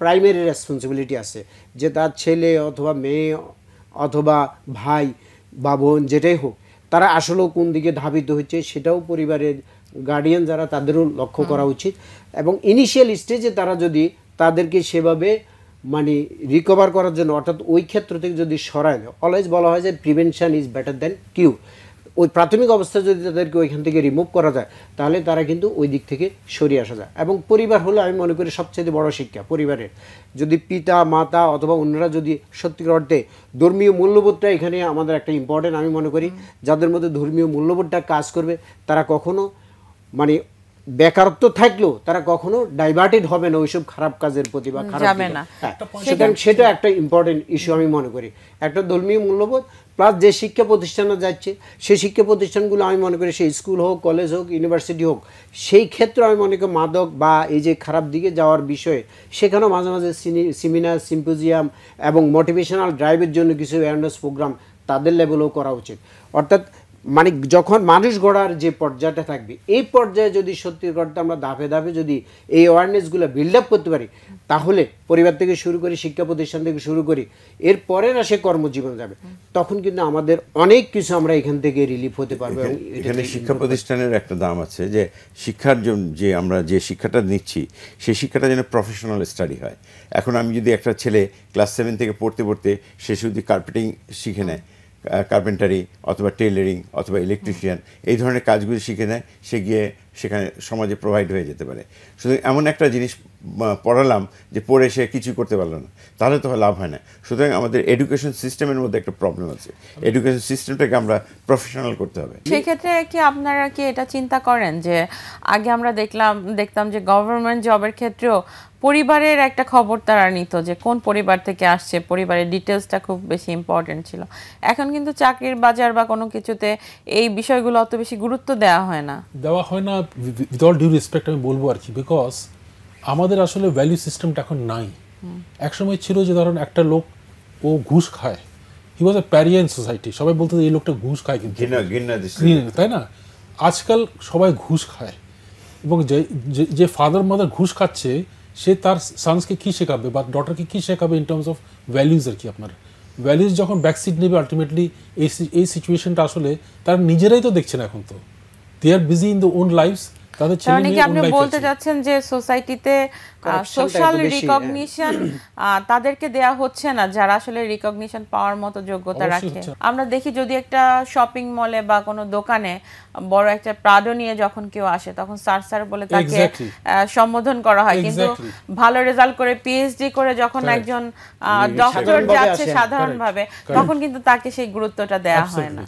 প্রাইমারি রেসপন্সিবিলিটি আছে যে তার ছেলে অথবা মেয়ে অথবা ভাই বা বোন যেটাই হোক তারা আসলেও কোন দিকে ধাবিত হচ্ছে সেটাও পরিবারের গার্ডিয়ান যারা তাদেরও লক্ষ্য করা উচিত এবং ইনিশিয়াল স্টেজে তারা যদি তাদেরকে সেভাবে মানে রিকভার করার জন্য অর্থাৎ ওই ক্ষেত্র থেকে যদি সরায় অলওয়েজ বলা হয় যে prevention is better than cure ওই প্রাথমিক অবস্থায় যদি তাদেরকে ওইখান থেকে রিমুভ করা যায় তাহলে তারা কিন্তু ওই দিক থেকে সরিয়ে আসা যায় এবং পরিবার হলো আমি মনে করি সবচেয়ে বড় শিক্ষা পরিবারের যদি পিতা মাতা অথবা অন্যরা যদি সত্যিকার অর্থে ধর্মীয় মূল্যবোধটা এখানে আমাদের একটা ইম্পর্টেন্ট আমি মনে করি যাদের মধ্যে ধর্মীয় মূল্যবোধটা কাজ করবে তারা কখনো মানে বেকারত্ব থাকলেও তারা কখনো ডাইভার্টেড হবে না ওইসব খারাপ কাজের প্রতি বা খারাপ হ্যাঁ, সুতরাং সেটা একটা ইম্পর্টেন্ট ইস্যু আমি মনে করি একটা ধর্মীয় মূল্যবোধ প্লাস যে শিক্ষা প্রতিষ্ঠানে যাচ্ছে সেই শিক্ষা প্রতিষ্ঠানগুলো আমি মনে করি সেই স্কুল হোক কলেজ হোক ইউনিভার্সিটি হোক সেই ক্ষেত্রে আমি মনে করি মাদক বা এই যে খারাপ দিকে যাওয়ার বিষয়ে সেখানেও মাঝে মাঝে সেমিনার সিম্পোজিয়াম এবং মোটিভেশনাল ড্রাইভের জন্য কিছু অ্যাওয়ারনেস প্রোগ্রাম তাদের লেভেলেও করা উচিত অর্থাৎ মানে যখন মানুষ গড়ার যে পর্যায়টা থাকবে এই পর্যায়ে যদি সত্যি করতে আমরা ধাপে ধাপে যদি এই অ্যাওয়ারনেসগুলো বিল্ড আপ করতে পারি তাহলে পরিবার থেকে শুরু করি শিক্ষা প্রতিষ্ঠান থেকে শুরু করি এর না সে কর্মজীবন যাবে তখন কিন্তু আমাদের অনেক কিছু আমরা এখান থেকে রিলিফ হতে পারবো এখানে শিক্ষা প্রতিষ্ঠানের একটা দাম আছে যে শিক্ষার জন্য যে আমরা যে শিক্ষাটা নিচ্ছি সেই শিক্ষাটা যেন প্রফেশনাল স্টাডি হয় এখন আমি যদি একটা ছেলে ক্লাস সেভেন থেকে পড়তে পড়তে সে শুধু কার্পেটিং শিখে নেয় কার্পেন্টারি অথবা টেলারিং অথবা ইলেকট্রিশিয়ান এই ধরনের কাজগুলি শিখে নেয় সে গিয়ে সেখানে সমাজে প্রোভাইড হয়ে যেতে পারে সুতরাং এমন একটা জিনিস পড়ালাম যে পড়ে সে কিছু করতে পারলো না তাহলে তো লাভ হয় না সুতরাং আমাদের এডুকেশন সিস্টেমের মধ্যে একটা প্রবলেম আছে এডুকেশন সিস্টেমটাকে আমরা প্রফেশনাল করতে হবে সেক্ষেত্রে কি আপনারা কি এটা চিন্তা করেন যে আগে আমরা দেখলাম দেখতাম যে গভর্নমেন্ট জবের ক্ষেত্রেও পরিবারের একটা খবর তারা নিত যে কোন পরিবার থেকে আসছে পরিবারের ডিটেলসটা খুব বেশি ইম্পর্টেন্ট ছিল এখন কিন্তু চাকরির বাজার বা কোনো কিছুতে এই বিষয়গুলো অত বেশি গুরুত্ব দেওয়া হয় না দেওয়া হয় না উইথ অল ডিউ রেসপেক্ট আমি বলবো আর কি বিকজ আমাদের আসলে ভ্যালু সিস্টেমটা এখন নাই একসময় ছিল যে ধরুন একটা লোক ও ঘুষ খায় হি ওয়াজ এ প্যারিয়ান সোসাইটি সবাই বলতো এই লোকটা ঘুষ খায় কিন্তু তাই না আজকাল সবাই ঘুষ খায় এবং যে যে ফাদার মাদার ঘুষ খাচ্ছে সে তার সানসকে কী শেখাবে বা ডটারকে কী শেখাবে ইন টার্মস অফ ভ্যালিউজ আর কি আপনার ভ্যালিউজ যখন ব্যাকসিট নেবে আলটিমেটলি এই এই সিচুয়েশনটা আসলে তারা নিজেরাই তো দেখছে না এখন তো they are busy in the own lifes তাদের মানে ছেলে মেয়ে আপনি বলতে যাচ্ছেন যে সোসাইটিতে সোশ্যাল রিকগনিশন তাদেরকে দেয়া হচ্ছে না যারা আসলে রিকগনিশন পাওয়ার মতো যোগ্যতা রাখে আমরা দেখি যদি একটা শপিং মলে বা কোনো দোকানে বড় একটা প্রাডো নিয়ে যখন কেউ আসে তখন স্যার স্যার বলে তাকে সম্বোধন করা হয় কিন্তু ভালো রেজাল্ট করে পিএইচডি করে যখন একজন ডক্টর যাচ্ছে সাধারণভাবে তখন কিন্তু তাকে সেই গুরুত্বটা দেয়া হয় না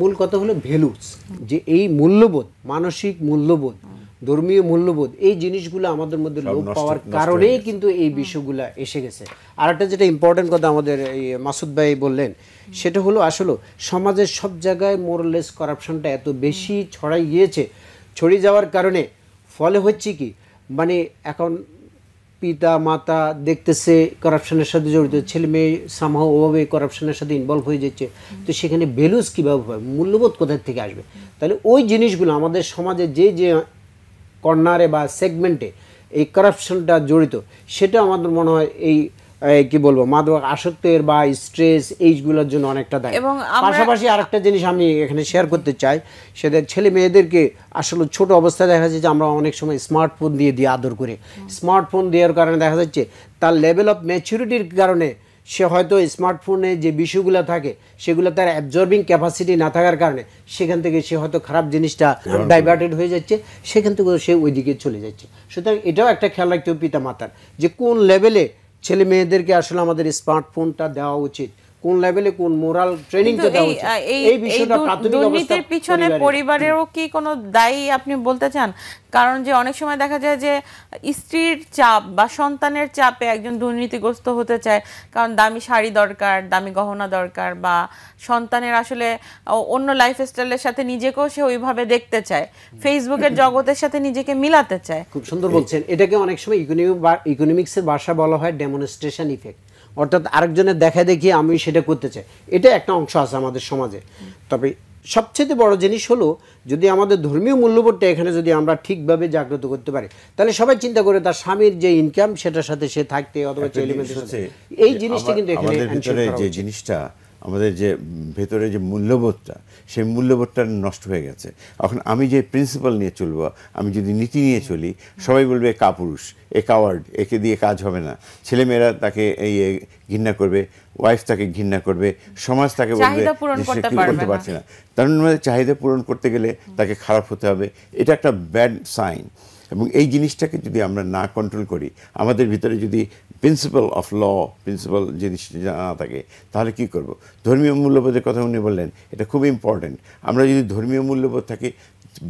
মূল কথা হলো ভ্যালুস যে এই মূল্যবোধ মানসিক মূল্য মূল্যবোধ ধর্মীয় মূল্যবোধ এই জিনিসগুলো আমাদের মধ্যে লোক পাওয়ার কারণেই কিন্তু এই বিষয়গুলো এসে গেছে আর একটা যেটা ইম্পর্টেন্ট কথা আমাদের মাসুদ ভাই বললেন সেটা হলো আসলে সমাজের সব জায়গায় মোরলেস করাপশনটা এত বেশি ছড়াই গিয়েছে ছড়িয়ে যাওয়ার কারণে ফলে হচ্ছে কি মানে এখন পিতা মাতা দেখতেছে করাপশনের সাথে জড়িত ছেলে মেয়ে সামহাও ওভাবে করাপশনের সাথে ইনভলভ হয়ে যাচ্ছে তো সেখানে ভ্যালুস কীভাবে হয় মূল্যবোধ কোথার থেকে আসবে তাহলে ওই জিনিসগুলো আমাদের সমাজে যে যে কর্নারে বা সেগমেন্টে এই করাপশনটা জড়িত সেটা আমাদের মনে হয় এই কি বলবো মাদক আসক্তের বা স্ট্রেস এইগুলোর জন্য অনেকটা দেয় এবং পাশাপাশি আরেকটা জিনিস আমি এখানে শেয়ার করতে চাই সেটা ছেলে মেয়েদেরকে আসলে ছোট অবস্থায় দেখা যাচ্ছে যে আমরা অনেক সময় স্মার্টফোন দিয়ে দিয়ে আদর করে স্মার্টফোন দেওয়ার কারণে দেখা যাচ্ছে তার লেভেল অফ ম্যাচুরিটির কারণে সে হয়তো স্মার্টফোনে যে বিষয়গুলো থাকে সেগুলো তার অ্যাবজর্বিং ক্যাপাসিটি না থাকার কারণে সেখান থেকে সে হয়তো খারাপ জিনিসটা ডাইভার্টেড হয়ে যাচ্ছে সেখান থেকে সে ওইদিকে চলে যাচ্ছে সুতরাং এটাও একটা খেয়াল রাখতে হবে পিতা মাতার যে কোন লেভেলে ছেলে মেয়েদেরকে আসলে আমাদের স্মার্টফোনটা দেওয়া উচিত কোন লেভেলে কোন মোরাল ট্রেনিং তো দাও এই এই বিষয়টা প্রাথমিক পিছনে পরিবারেরও কি কোনো দায়ী আপনি বলতে চান কারণ যে অনেক সময় দেখা যায় যে স্ত্রীর চাপ বা সন্তানের চাপে একজন দুর্নীতিগ্রস্ত হতে চায় কারণ দামি শাড়ি দরকার দামি গহনা দরকার বা সন্তানের আসলে অন্য লাইফস্টাইলের সাথে নিজেকেও সে ওইভাবে দেখতে চায় ফেসবুকের জগতের সাথে নিজেকে মিলাতে চায় খুব সুন্দর বলছেন এটাকে অনেক সময় ইকোনমিক ইকোনমিক্সের ভাষা বলা হয় ডেমনস্ট্রেশন ইফেক্ট অর্থাৎ আরেকজনের দেখা দেখি আমি সেটা করতে চাই এটা একটা অংশ আছে আমাদের সমাজে তবে সবচেয়ে বড় জিনিস হলো যদি আমাদের ধর্মীয় মূল্যবোধটা এখানে যদি আমরা ঠিকভাবে জাগ্রত করতে পারি তাহলে সবাই চিন্তা করে তার স্বামীর যে ইনকাম সেটার সাথে সে থাকতে অথবা এই জিনিসটা কিন্তু এখানে যে জিনিসটা আমাদের যে ভেতরে যে মূল্যবোধটা সেই মূল্যবোধটা নষ্ট হয়ে গেছে এখন আমি যে প্রিন্সিপাল নিয়ে চলবো আমি যদি নীতি নিয়ে চলি সবাই বলবে কাপুরুষ এ কাওয়ার্ড একে দিয়ে কাজ হবে না ছেলেমেয়েরা তাকে এই ঘৃণা করবে ওয়াইফ তাকে ঘৃণা করবে সমাজ তাকে বলবে সে করতে পারছে না তার মধ্যে মানে চাহিদা পূরণ করতে গেলে তাকে খারাপ হতে হবে এটা একটা ব্যাড সাইন এবং এই জিনিসটাকে যদি আমরা না কন্ট্রোল করি আমাদের ভিতরে যদি প্রিন্সিপাল অফ ল প্রিন্সিপাল জিনিস জানা থাকে তাহলে কি করব ধর্মীয় মূল্যবোধের কথা উনি বললেন এটা খুব ইম্পর্ট্যান্ট আমরা যদি ধর্মীয় মূল্যবোধ থাকি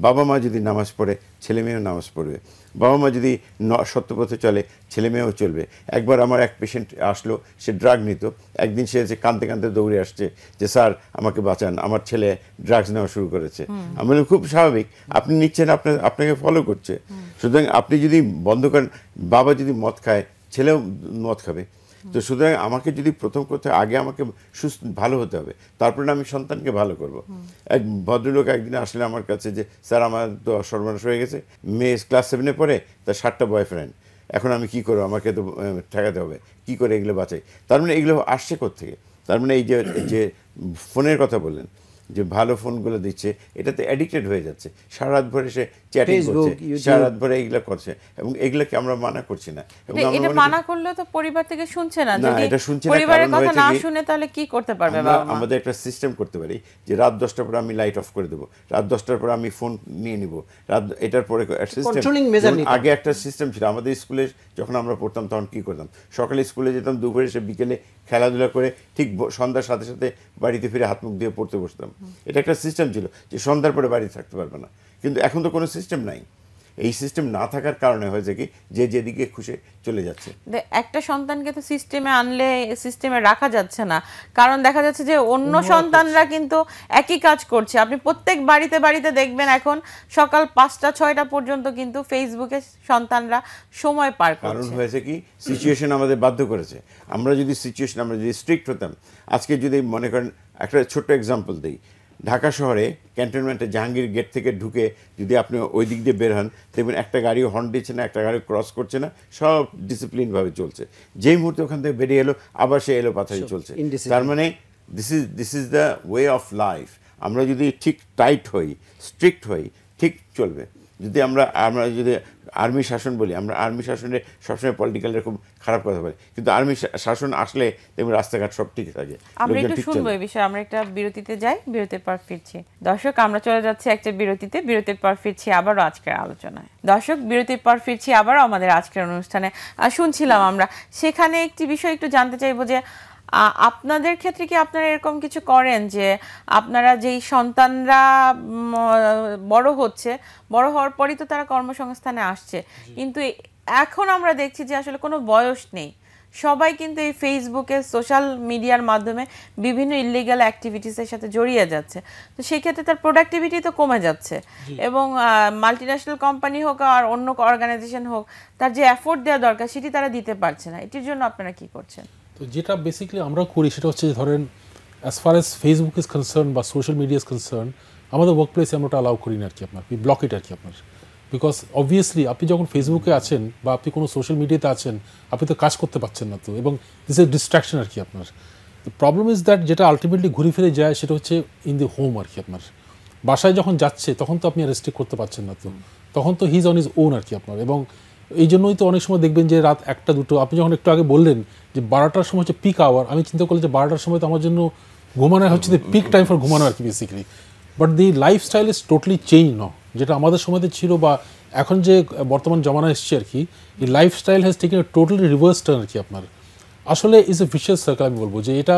বাবা মা যদি নামাজ পড়ে ছেলে মেয়েও নামাজ পড়বে বাবা মা যদি ন সত্যপথে চলে ছেলে মেয়েও চলবে একবার আমার এক পেশেন্ট আসলো সে ড্রাগ নিত একদিন সে এসে কাঁদতে কাঁদতে দৌড়ে আসছে যে স্যার আমাকে বাঁচান আমার ছেলে ড্রাগস নেওয়া শুরু করেছে আমি খুব স্বাভাবিক আপনি নিচ্ছেন আপনার আপনাকে ফলো করছে সুতরাং আপনি যদি বন্ধ করেন বাবা যদি মদ খায় ছেলেও মদ খাবে তো সুতরাং আমাকে যদি প্রথম কথা আগে আমাকে সুস্থ ভালো হতে হবে তারপরে আমি সন্তানকে ভালো করব এক ভদ্রলোক একদিন আসলে আমার কাছে যে স্যার আমার তো সর্বনাশ হয়ে গেছে মেয়ে ক্লাস সেভেনে পড়ে তার ষাটটা বয়ফ্রেন্ড এখন আমি কি করবো আমাকে তো ঠেকাতে হবে কি করে এগুলো বাঁচাই তার মানে এগুলো আসছে থেকে তার মানে এই যে যে ফোনের কথা বললেন যে ভালো ফোনগুলো দিচ্ছে এটাতে অ্যাডিক্টেড হয়ে যাচ্ছে সারা রাত ভরে সে চ্যাটিং করছে সারা রাত ভরে এগুলো করছে এবং এগুলোকে আমরা মানা করছি না এবং এটা মানা করলে তো পরিবার থেকে শুনছে না যদি এটা শুনছে না পরিবারের কথা না শুনে তাহলে কি করতে পারবে বাবা আমাদের একটা সিস্টেম করতে পারি যে রাত 10টার পর আমি লাইট অফ করে দেব রাত 10টার পর আমি ফোন নিয়ে নিব রাত এটার পরে সিস্টেম কন্ট্রোলিং মেজার আগে একটা সিস্টেম ছিল আমাদের স্কুলে যখন আমরা পড়তাম তখন কি করতাম সকালে স্কুলে যেতাম দুপুরে এসে বিকেলে খেলাধুলা করে ঠিক সন্ধ্যার সাথে সাথে বাড়িতে ফিরে হাত মুখ দিয়ে পড়তে বসতাম এটা একটা সিস্টেম ছিল যে সন্ধ্যার পরে বাড়ি থাকতে পারবে না কিন্তু এখন তো কোনো সিস্টেম নাই এই সিস্টেম না থাকার কারণে হয়েছে কি যে যেদিকে খুশি চলে যাচ্ছে একটা সন্তানকে তো সিস্টেমে আনলে সিস্টেমে রাখা যাচ্ছে না কারণ দেখা যাচ্ছে যে অন্য সন্তানরা কিন্তু একই কাজ করছে আপনি প্রত্যেক বাড়িতে বাড়িতে দেখবেন এখন সকাল পাঁচটা ছয়টা পর্যন্ত কিন্তু ফেসবুকে সন্তানরা সময় পার করছে কারণ হয়েছে কি সিচুয়েশন আমাদের বাধ্য করেছে আমরা যদি সিচুয়েশন আমরা যদি স্ট্রিক্ট হতাম আজকে যদি মনে করেন একটা ছোট্ট এক্সাম্পল দিই ঢাকা শহরে ক্যান্টনমেন্টে জাহাঙ্গীর গেট থেকে ঢুকে যদি আপনি ওই দিক দিয়ে বের হন দেখবেন একটা গাড়িও হর্ন দিচ্ছে না একটা গাড়ি ক্রস করছে না সব ডিসিপ্লিনভাবে চলছে যেই মুহূর্তে ওখান থেকে বেরিয়ে এলো আবার সে এলো পাথারি চলছে তার মানে this is this is the way of life আমরা যদি ঠিক টাইট হই স্ট্রিক্ট হই ঠিক চলবে যদি আমরা আমরা যদি আর্মি শাসন বলি আমরা আর্মি শাসনে সবসময় পলিটিক্যালের খুব খারাপ কথা বলি কিন্তু আর্মি শাসন আসলে তেমনি রাস্তাঘাট সব ঠিক থাকে আমরা একটু শুনবো এই বিষয়ে আমরা একটা বিরতিতে যাই বিরতির পর ফিরছি দর্শক আমরা চলে যাচ্ছি একটা বিরতিতে বিরতির পর ফিরছি আবারও আজকের আলোচনায় দর্শক বিরতির পর ফিরছি আবারও আমাদের আজকের অনুষ্ঠানে শুনছিলাম আমরা সেখানে একটি বিষয় একটু জানতে চাইবো যে আপনাদের ক্ষেত্রে কি আপনারা এরকম কিছু করেন যে আপনারা যেই সন্তানরা বড় হচ্ছে বড় হওয়ার পরই তো তারা কর্মসংস্থানে আসছে কিন্তু এখন আমরা দেখছি যে আসলে কোনো বয়স নেই সবাই কিন্তু এই ফেসবুকে সোশ্যাল মিডিয়ার মাধ্যমে বিভিন্ন ইলিগাল অ্যাক্টিভিটিসের সাথে জড়িয়ে যাচ্ছে তো সেই ক্ষেত্রে তার প্রোডাক্টিভিটি তো কমে যাচ্ছে এবং মাল্টিন্যাশনাল কোম্পানি হোক আর অন্য অর্গানাইজেশন হোক তার যে অ্যাফোর্ট দেওয়া দরকার সেটি তারা দিতে পারছে না এটির জন্য আপনারা কি করছেন তো যেটা বেসিক্যালি আমরা করি সেটা হচ্ছে ধরেন as far as Facebook is concern বা সোশ্যাল মিডিয়া ইজ কনসার্ন আমাদের ওয়ার্ক প্লেসে আমরা ওটা অ্যালাউ করি না আর কি আপনার ব্লক ইট আর কি আপনার বিকজ অবভিয়াসলি আপনি যখন ফেসবুকে আছেন বা আপনি কোনো সোশ্যাল মিডিয়াতে আছেন আপনি তো কাজ করতে পারছেন না তো এবং দিস এ ডিস্ট্রাকশন আর কি আপনার প্রবলেম ইজ দ্যাট যেটা আলটিমেটলি ঘুরে ফিরে যায় সেটা হচ্ছে ইন দি হোম আর কি আপনার বাসায় যখন যাচ্ছে তখন তো আপনি রেস্ট্রিক্ট করতে পারছেন না তো তখন তো হিজ অন ইজ ওন আর কি আপনার এবং এই জন্যই তো অনেক সময় দেখবেন যে রাত একটা দুটো আপনি যখন একটু আগে বললেন যে বারোটার সময় হচ্ছে পিক আওয়ার আমি চিন্তা করলাম যে বারোটার সময় তো আমার জন্য ঘুমানো হচ্ছে যে পিক টাইম ফর ঘুমানো আর কি basically but the lifestyle is totally change ন যেটা আমাদের সময়তে ছিল বা এখন যে বর্তমান জমানা এসছে আর কি এই lifestyle has taken totally reverse turn আর কি আপনার আসলে ইজ এ ভিশিয়াস সার্কেল আমি বলবো যে এটা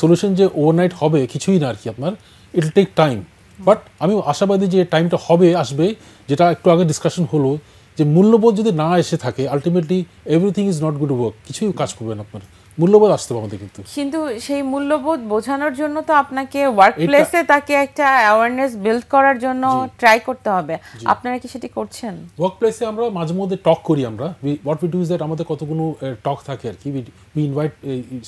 সলিউশন যে ওভারনাইট হবে কিছুই না আর কি আপনার ইট টেক টাইম বাট আমি আশাবাদী যে টাইমটা হবে আসবে যেটা একটু আগে ডিসকাশন হলো যে মূল্যবোধ যদি না এসে থাকে ultimately everything is not good work কিছুই কাজ করবে না আপনার মূল্যবোধ আসতে হবে আমাদের কিন্তু কিন্তু সেই মূল্যবোধ বোঝানোর জন্য তো আপনাকে ওয়ার্কপ্লেসে তাকে একটা অ্যাওয়ারনেস বিল্ড করার জন্য ট্রাই করতে হবে আপনারা কি সেটি করছেন ওয়ার্কপ্লেসে আমরা মাঝে মধ্যে টক করি আমরা what we do is that আমাদের কতগুলো টক থাকে আর কি উই ইনভাইট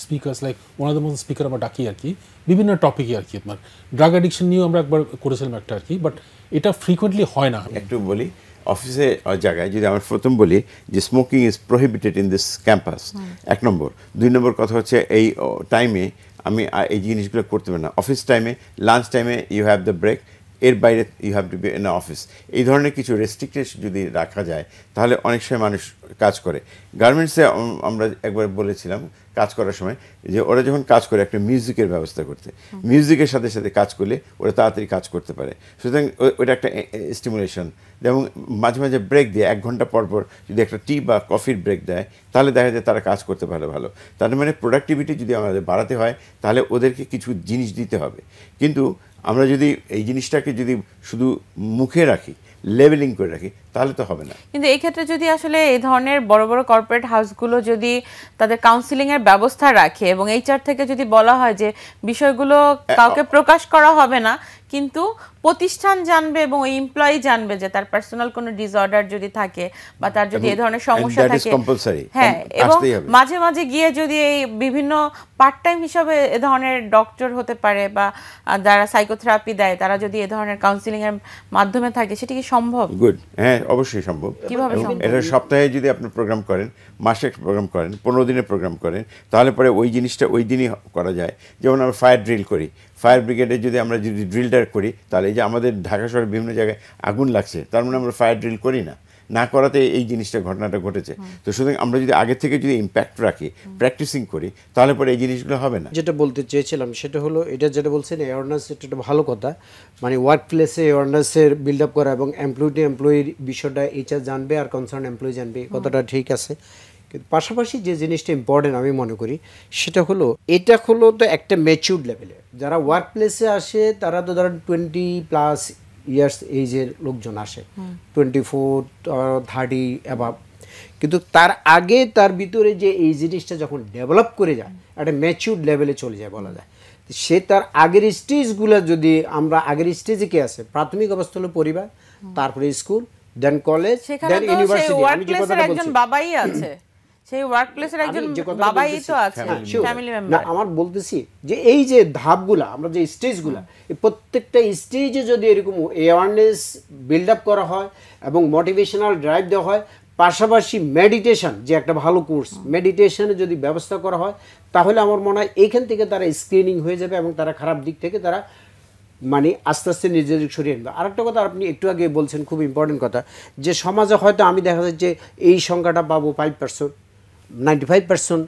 স্পিকার্স লাইক ওনাদের মধ্যে স্পিকার আমরা ডাকি আর কি বিভিন্ন টপিকে আর কি আপনার ড্রাগ অ্যাডিকশন নিয়েও আমরা একবার করেছিলাম একটা আর কি বাট এটা ফ্রিকোয়েন্টলি হয় না একটু বলি অফিসে জায়গায় যদি আমরা প্রথম বলি যে smoking is prohibited in this campus এক নম্বর দুই নম্বর কথা হচ্ছে এই টাইমে আমি এই জিনিসগুলো করতে পারি না অফিস টাইমে লাঞ্চ টাইমে ইউ হ্যাভ দ্য ব্রেক এর বাইরে you have to be in office এই ধরনের কিছু রেস্ট্রিক্টেড যদি রাখা যায় তাহলে অনেক সময় মানুষ কাজ করে গার্মেন্টসে আমরা একবার বলেছিলাম কাজ করার সময় যে ওরা যখন কাজ করে একটা মিউজিকের ব্যবস্থা করতে মিউজিকের সাথে সাথে কাজ করলে ওরা তাড়াতাড়ি কাজ করতে পারে সুতরাং ওটা একটা স্টিমুলেশন যেমন মাঝে মাঝে ব্রেক দিয়ে এক ঘন্টা পর পর যদি একটা টি বা কফির ব্রেক দেয় তাহলে দেখা যায় তারা কাজ করতে ভালো ভালো তার মানে প্রোডাক্টিভিটি যদি আমাদের বাড়াতে হয় তাহলে ওদেরকে কিছু জিনিস দিতে হবে কিন্তু আমরা যদি এই জিনিসটাকে যদি শুধু মুখে রাখি লেভেলিং করে রাখি তাহলে তো হবে না কিন্তু এই ক্ষেত্রে যদি আসলে এই ধরনের বড় বড় কর্পোরেট হাউসগুলো যদি তাদের কাউন্সিলিং এর ব্যবস্থা রাখে এবং এইচআর থেকে যদি বলা হয় যে বিষয়গুলো কাউকে প্রকাশ করা হবে না কিন্তু প্রতিষ্ঠান জানবে এবং ওই এমপ্লয়ি জানবে যে তার পার্সোনাল কোনো ডিসঅর্ডার যদি থাকে বা তার যদি এই ধরনের সমস্যা থাকে হ্যাঁ এবং মাঝে মাঝে গিয়ে যদি এই বিভিন্ন পার্ট টাইম হিসাবে এ ধরনের ডক্টর হতে পারে বা যারা সাইকোথেরাপি দেয় তারা যদি এ ধরনের কাউন্সিলিং এর মাধ্যমে থাকে সেটা কি সম্ভব গুড হ্যাঁ অবশ্যই সম্ভব কিভাবে এটা সপ্তাহে যদি আপনি প্রোগ্রাম করেন মাসে প্রোগ্রাম করেন পনেরো দিনের প্রোগ্রাম করেন তাহলে পরে ওই জিনিসটা ওই দিনই করা যায় যেমন আমরা ফায়ার ড্রিল করি ফায়ার ব্রিগেডে যদি আমরা যদি ড্রিলটা করি তাহলে এই যে আমাদের ঢাকা শহরে বিভিন্ন জায়গায় আগুন লাগছে তার মানে আমরা ফায়ার ড্রিল করি না না করাতে এই জিনিসটা ঘটনাটা ঘটেছে তো সুতরাং আমরা যদি আগে থেকে যদি ইম্প্যাক্ট রাখি প্র্যাকটিসিং করি তাহলে পরে এই জিনিসগুলো হবে না যেটা বলতে চেয়েছিলাম সেটা হলো এটা যেটা বলছেন অ্যাওয়ারনেস এটা একটা ভালো কথা মানে ওয়ার্ক প্লেসে অ্যাওয়ারনেসের বিল্ড আপ করা এবং এমপ্লয়ি টু এমপ্লয়ির বিষয়টা এইচআর জানবে আর কনসার্ন এমপ্লয়ি জানবে কথাটা ঠিক আছে কিন্তু পাশাপাশি যে জিনিসটা ইম্পর্টেন্ট আমি মনে করি সেটা হলো এটা হলো তো একটা ম্যাচিউর লেভেলে যারা ওয়ার্ক প্লেসে আসে তারা তো ধরেন টোয়েন্টি প্লাস ইয়ার্স এইজের লোকজন আসে টোয়েন্টি ফোর থার্টি অ্যাভাব কিন্তু তার আগে তার ভিতরে যে এই জিনিসটা যখন ডেভেলপ করে যায় একটা ম্যাচিউর লেভেলে চলে যায় বলা যায় সে তার আগের স্টেজগুলো যদি আমরা আগের স্টেজে কে আছে প্রাথমিক অবস্থা হলো পরিবার তারপরে school then college then university আমি যে কথাটা বলছি বাবাই আছে সেই ওয়ার্ক প্লেসের একজন বাবাই তো আছে ফ্যামিলি মেম্বার আমার বলতেছি যে এই যে আমরা যে এই প্রত্যেকটা স্টেজে যদি এরকম অ্যাওয়ারনেস বিল্ড আপ করা হয় এবং মোটিভেশনাল ড্রাইভ দেওয়া হয় পাশাপাশি মেডিটেশন যে একটা ভালো কোর্স মেডিটেশনে যদি ব্যবস্থা করা হয় তাহলে আমার মনে হয় এখান থেকে তারা স্ক্রিনিং হয়ে যাবে এবং তারা খারাপ দিক থেকে তারা মানে আস্তে আস্তে নিজেদের সরিয়ে আনবে আরেকটা কথা আপনি একটু আগে বলছেন খুব ইম্পর্টেন্ট কথা যে সমাজে হয়তো আমি দেখা যাচ্ছে যে এই সংখ্যাটা পাবো five percent ninety five percent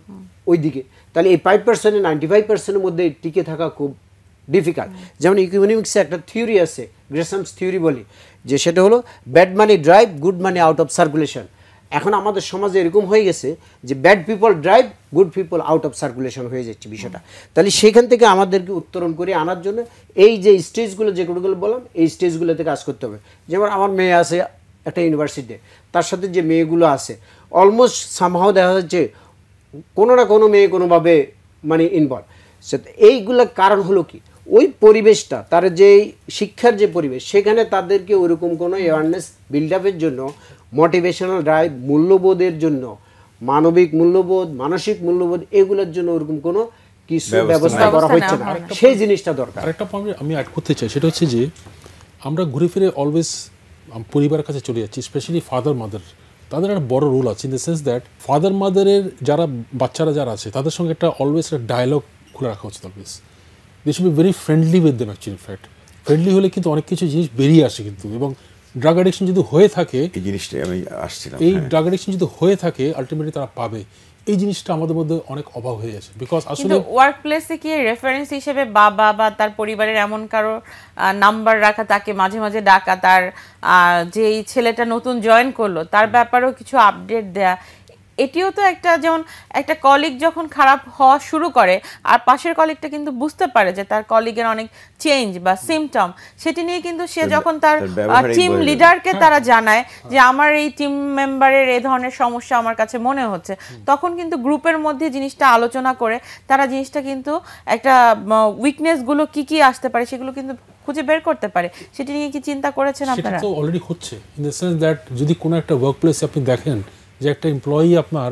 ওইদিকে তাহলে এই ফাইভ পার্সেন্টে নাইনটি ফাইভ পার্সেন্টের মধ্যে টিকে থাকা খুব ডিফিকাল্ট যেমন ইকোনমিক্সে একটা থিওরি আছে গ্রেসামস থিওরি বলি যে সেটা হলো bad money drive good money out of circulation এখন আমাদের সমাজে এরকম হয়ে গেছে যে bad people drive good people out of circulation হয়ে যাচ্ছে বিষয়টা তাহলে সেখান থেকে আমাদেরকে উত্তরণ করে আনার জন্য এই যে স্টেজগুলো যেগুলোগুলো বললাম এই স্টেজগুলোতে কাজ করতে হবে যেমন আমার মেয়ে আছে একটা ইউনিভার্সিটিতে তার সাথে যে মেয়েগুলো আছে অলমোস্ট সামহাও দেখা যাচ্ছে কোনো না কোনো মেয়ে কোনোভাবে মানে ইনভলভ এইগুলো কারণ হলো কি ওই পরিবেশটা তার যে শিক্ষার যে পরিবেশ সেখানে তাদেরকে ওরকম কোনো অ্যাওয়ারনেস বিল্ড আপের জন্য মোটিভেশনাল ড্রাইভ মূল্যবোধের জন্য মানবিক মূল্যবোধ মানসিক মূল্যবোধ এগুলোর জন্য ওরকম কোনো কিছু ব্যবস্থা করা হচ্ছে না সেই জিনিসটা দরকার আরেকটা আমি অ্যাড করতে চাই সেটা হচ্ছে যে আমরা ঘুরে ফিরে অলওয়েজ পরিবারের কাছে চলে যাচ্ছি স্পেশালি ফাদার মাদার তাদের একটা বড় রোল আছে in the sense that father মাদারের যারা বাচ্চারা যারা আছে তাদের সঙ্গে একটা অলওয়েজ একটা ডায়লগ খুলে রাখা উচিত always they should be very friendly with them actually fact friendly হলে কিন্তু অনেক কিছু জিনিস বেরিয়ে আসে কিন্তু এবং ড্রাগ অ্যাডিকশন যদি হয়ে থাকে এই জিনিসটাই আমি আসছিলাম এই ড্রাগ অ্যাডিকশন যদি হয়ে থাকে আলটিমেটলি তারা পাবে এই জিনিসটা আমাদের মধ্যে অনেক অভাব হয়ে গেছে বিকজ আসলে ওয়ার্ক প্লেসে কি রেফারেন্স হিসেবে বাবা বা তার পরিবারের এমন কারো নাম্বার রাখা তাকে মাঝে মাঝে ডাকা তার যে ছেলেটা নতুন জয়েন করলো তার ব্যাপারেও কিছু আপডেট দেয়া এটিও তো একটা যেমন একটা কলিগ যখন খারাপ হওয়া শুরু করে আর পাশের কলিগটা কিন্তু বুঝতে পারে যে তার কলিগের অনেক চেঞ্জ বা সিমটম সেটি নিয়ে কিন্তু সে যখন তার টিম লিডারকে হ্যাঁ। তারা জানায় যে আমার এই টিম মেম্বারের এ ধরনের সমস্যা আমার কাছে মনে হচ্ছে তখন কিন্তু গ্রুপের মধ্যে জিনিসটা আলোচনা করে তারা জিনিসটা কিন্তু একটা উইকনেসগুলো কি কি আসতে পারে সেগুলো কিন্তু খুঁজে বের করতে পারে সেটি নিয়ে কি চিন্তা করেছেন আপনারা অলরেডি হচ্ছে ইন দ্য সেন্স দ্যাট যদি কোনো একটা ওয়ার্কপ্লেসে আপনি দেখেন যে একটা এমপ্লয়ি আপনার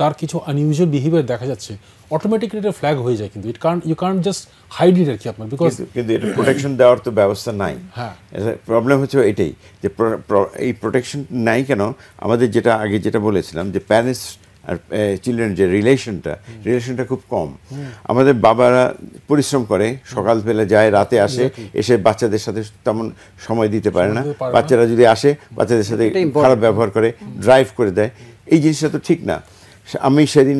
তার কিছু আনইউজুয়াল বিহেভিয়ার দেখা যাচ্ছে অটোমেটিকলি এটা ফ্ল্যাগ হয়ে যায় কিন্তু ইট কান ইউ কান জাস্ট হাইড ইট আর কি আপনার বিকজ কিন্তু এটা প্রোটেকশন দেওয়ার তো ব্যবস্থা নাই হ্যাঁ প্রবলেম হচ্ছে এটাই যে এই প্রোটেকশন নাই কেন আমাদের যেটা আগে যেটা বলেছিলাম যে প্যারেন্টস আর চিলড্রেন যে রিলেশনটা রিলেশনটা খুব কম আমাদের বাবারা পরিশ্রম করে সকালবেলা যায় রাতে আসে এসে বাচ্চাদের সাথে তেমন সময় দিতে পারে না বাচ্চারা যদি আসে বাচ্চাদের সাথে খারাপ ব্যবহার করে ড্রাইভ করে দেয় এই জিনিসটা তো ঠিক না আমি সেদিন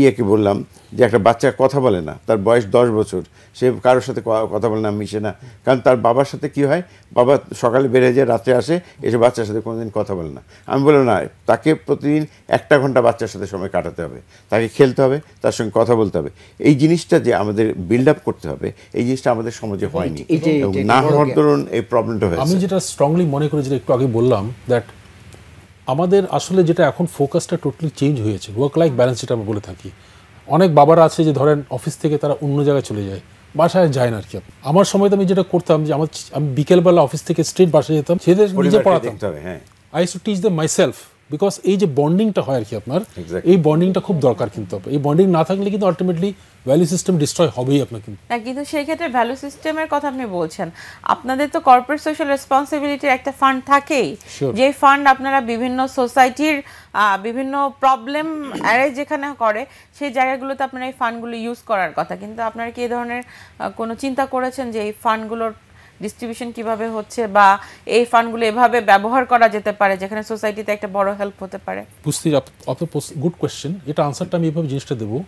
ইয়েকে বললাম যে একটা বাচ্চা কথা বলে না তার বয়স দশ বছর সে কারোর সাথে কথা বলে না মিশে না কারণ তার বাবার সাথে কি হয় বাবা সকালে বেড়ে যায় রাত্রে আসে এসে বাচ্চার সাথে কোনোদিন কথা বলে না আমি বললাম না তাকে প্রতিদিন একটা ঘন্টা বাচ্চার সাথে সময় কাটাতে হবে তাকে খেলতে হবে তার সঙ্গে কথা বলতে হবে এই জিনিসটা যে আমাদের বিল্ড আপ করতে হবে এই জিনিসটা আমাদের সমাজে হয়নি না হওয়ার ধরুন এই প্রবলেমটা হয়েছে আমি যেটা স্ট্রংলি মনে করি যেটা একটু আগে বললাম দ্যাট আমাদের আসলে যেটা এখন ফোকাসটা টোটালি চেঞ্জ হয়েছে ওয়ার্ক লাইফ ব্যালেন্স যেটা আমরা বলে থাকি অনেক বাবারা আছে যে ধরেন অফিস থেকে তারা অন্য জায়গায় চলে যায় বাসায় যায় না আর কি আমার সময় তো আমি যেটা করতাম যে আমার আমি বিকেলবেলা অফিস থেকে স্ট্রেট বাসায় যেতাম সেদের নিজে পড়াতাম I to teach the myself because এই যে বন্ডিংটা হয় আর কি আপনার এই বন্ডিংটা খুব দরকার কিন্তু এই বন্ডিং না থাকলে কিন্তু আলটিমেটলি ভ্যালু সিস্টেম ডিস্ট্রয় হবেই আপনার কিন্তু না কিন্তু সেই ক্ষেত্রে ভ্যালু সিস্টেমের কথা আপনি বলছেন আপনাদের তো কর্পোরেট সোশ্যাল রেসপন্সিবিলিটির একটা ফান্ড থাকেই যে ফান্ড আপনারা বিভিন্ন সোসাইটির বিভিন্ন প্রবলেম অ্যারেজ যেখানে করে সেই জায়গাগুলোতে আপনারা এই ফান্ডগুলো ইউজ করার কথা কিন্তু আপনারা কি এই ধরনের কোনো চিন্তা করেছেন যে এই ফান্ডগুলোর ডিস্ট্রিবিউশন কিভাবে হচ্ছে বা এই ফান্ডগুলো এভাবে ব্যবহার করা যেতে পারে যেখানে সোসাইটিতে একটা বড় হেল্প হতে পারে বুঝতে আপনার গুড কোয়েশ্চেন এটা আনসারটা আমি এভাবে জিনিসটা দেবো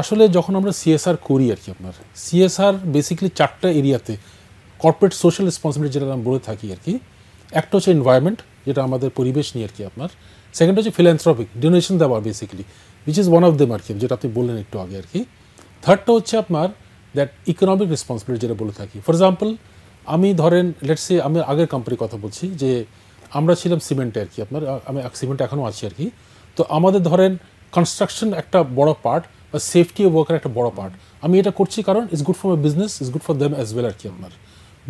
আসলে যখন আমরা সিএসআর করি আর কি আপনার সিএসআর বেসিক্যালি চারটা এরিয়াতে কর্পোরেট সোশ্যাল রেসপন্সিবিলিটি যেটা আমরা বলে থাকি আর কি একটা হচ্ছে এনভায়রনমেন্ট যেটা আমাদের পরিবেশ নিয়ে আর কি আপনার সেকেন্ড হচ্ছে ফিল্যান্থ্রপিক ডোনেশন দেওয়া basically which is one of them আর কি যেটা আপনি বললেন একটু আগে আর কি থার্ডটা হচ্ছে আপনার দ্যাট ইকোনমিক রেসপন্সিবিলিটি যেটা বলে থাকি ফর এক্সাম্পল আমি ধরেন লেটসে আমি আগের কোম্পানির কথা বলছি যে আমরা ছিলাম সিমেন্টে আর কি আপনার আমি সিমেন্টে এখনও আছি আর কি তো আমাদের ধরেন কনস্ট্রাকশন একটা বড় পার্ট বা সেফটি ওয়ার্কের একটা বড় পার্ট আমি এটা করছি কারণ is good for my business is good for them as well আর কি আপনার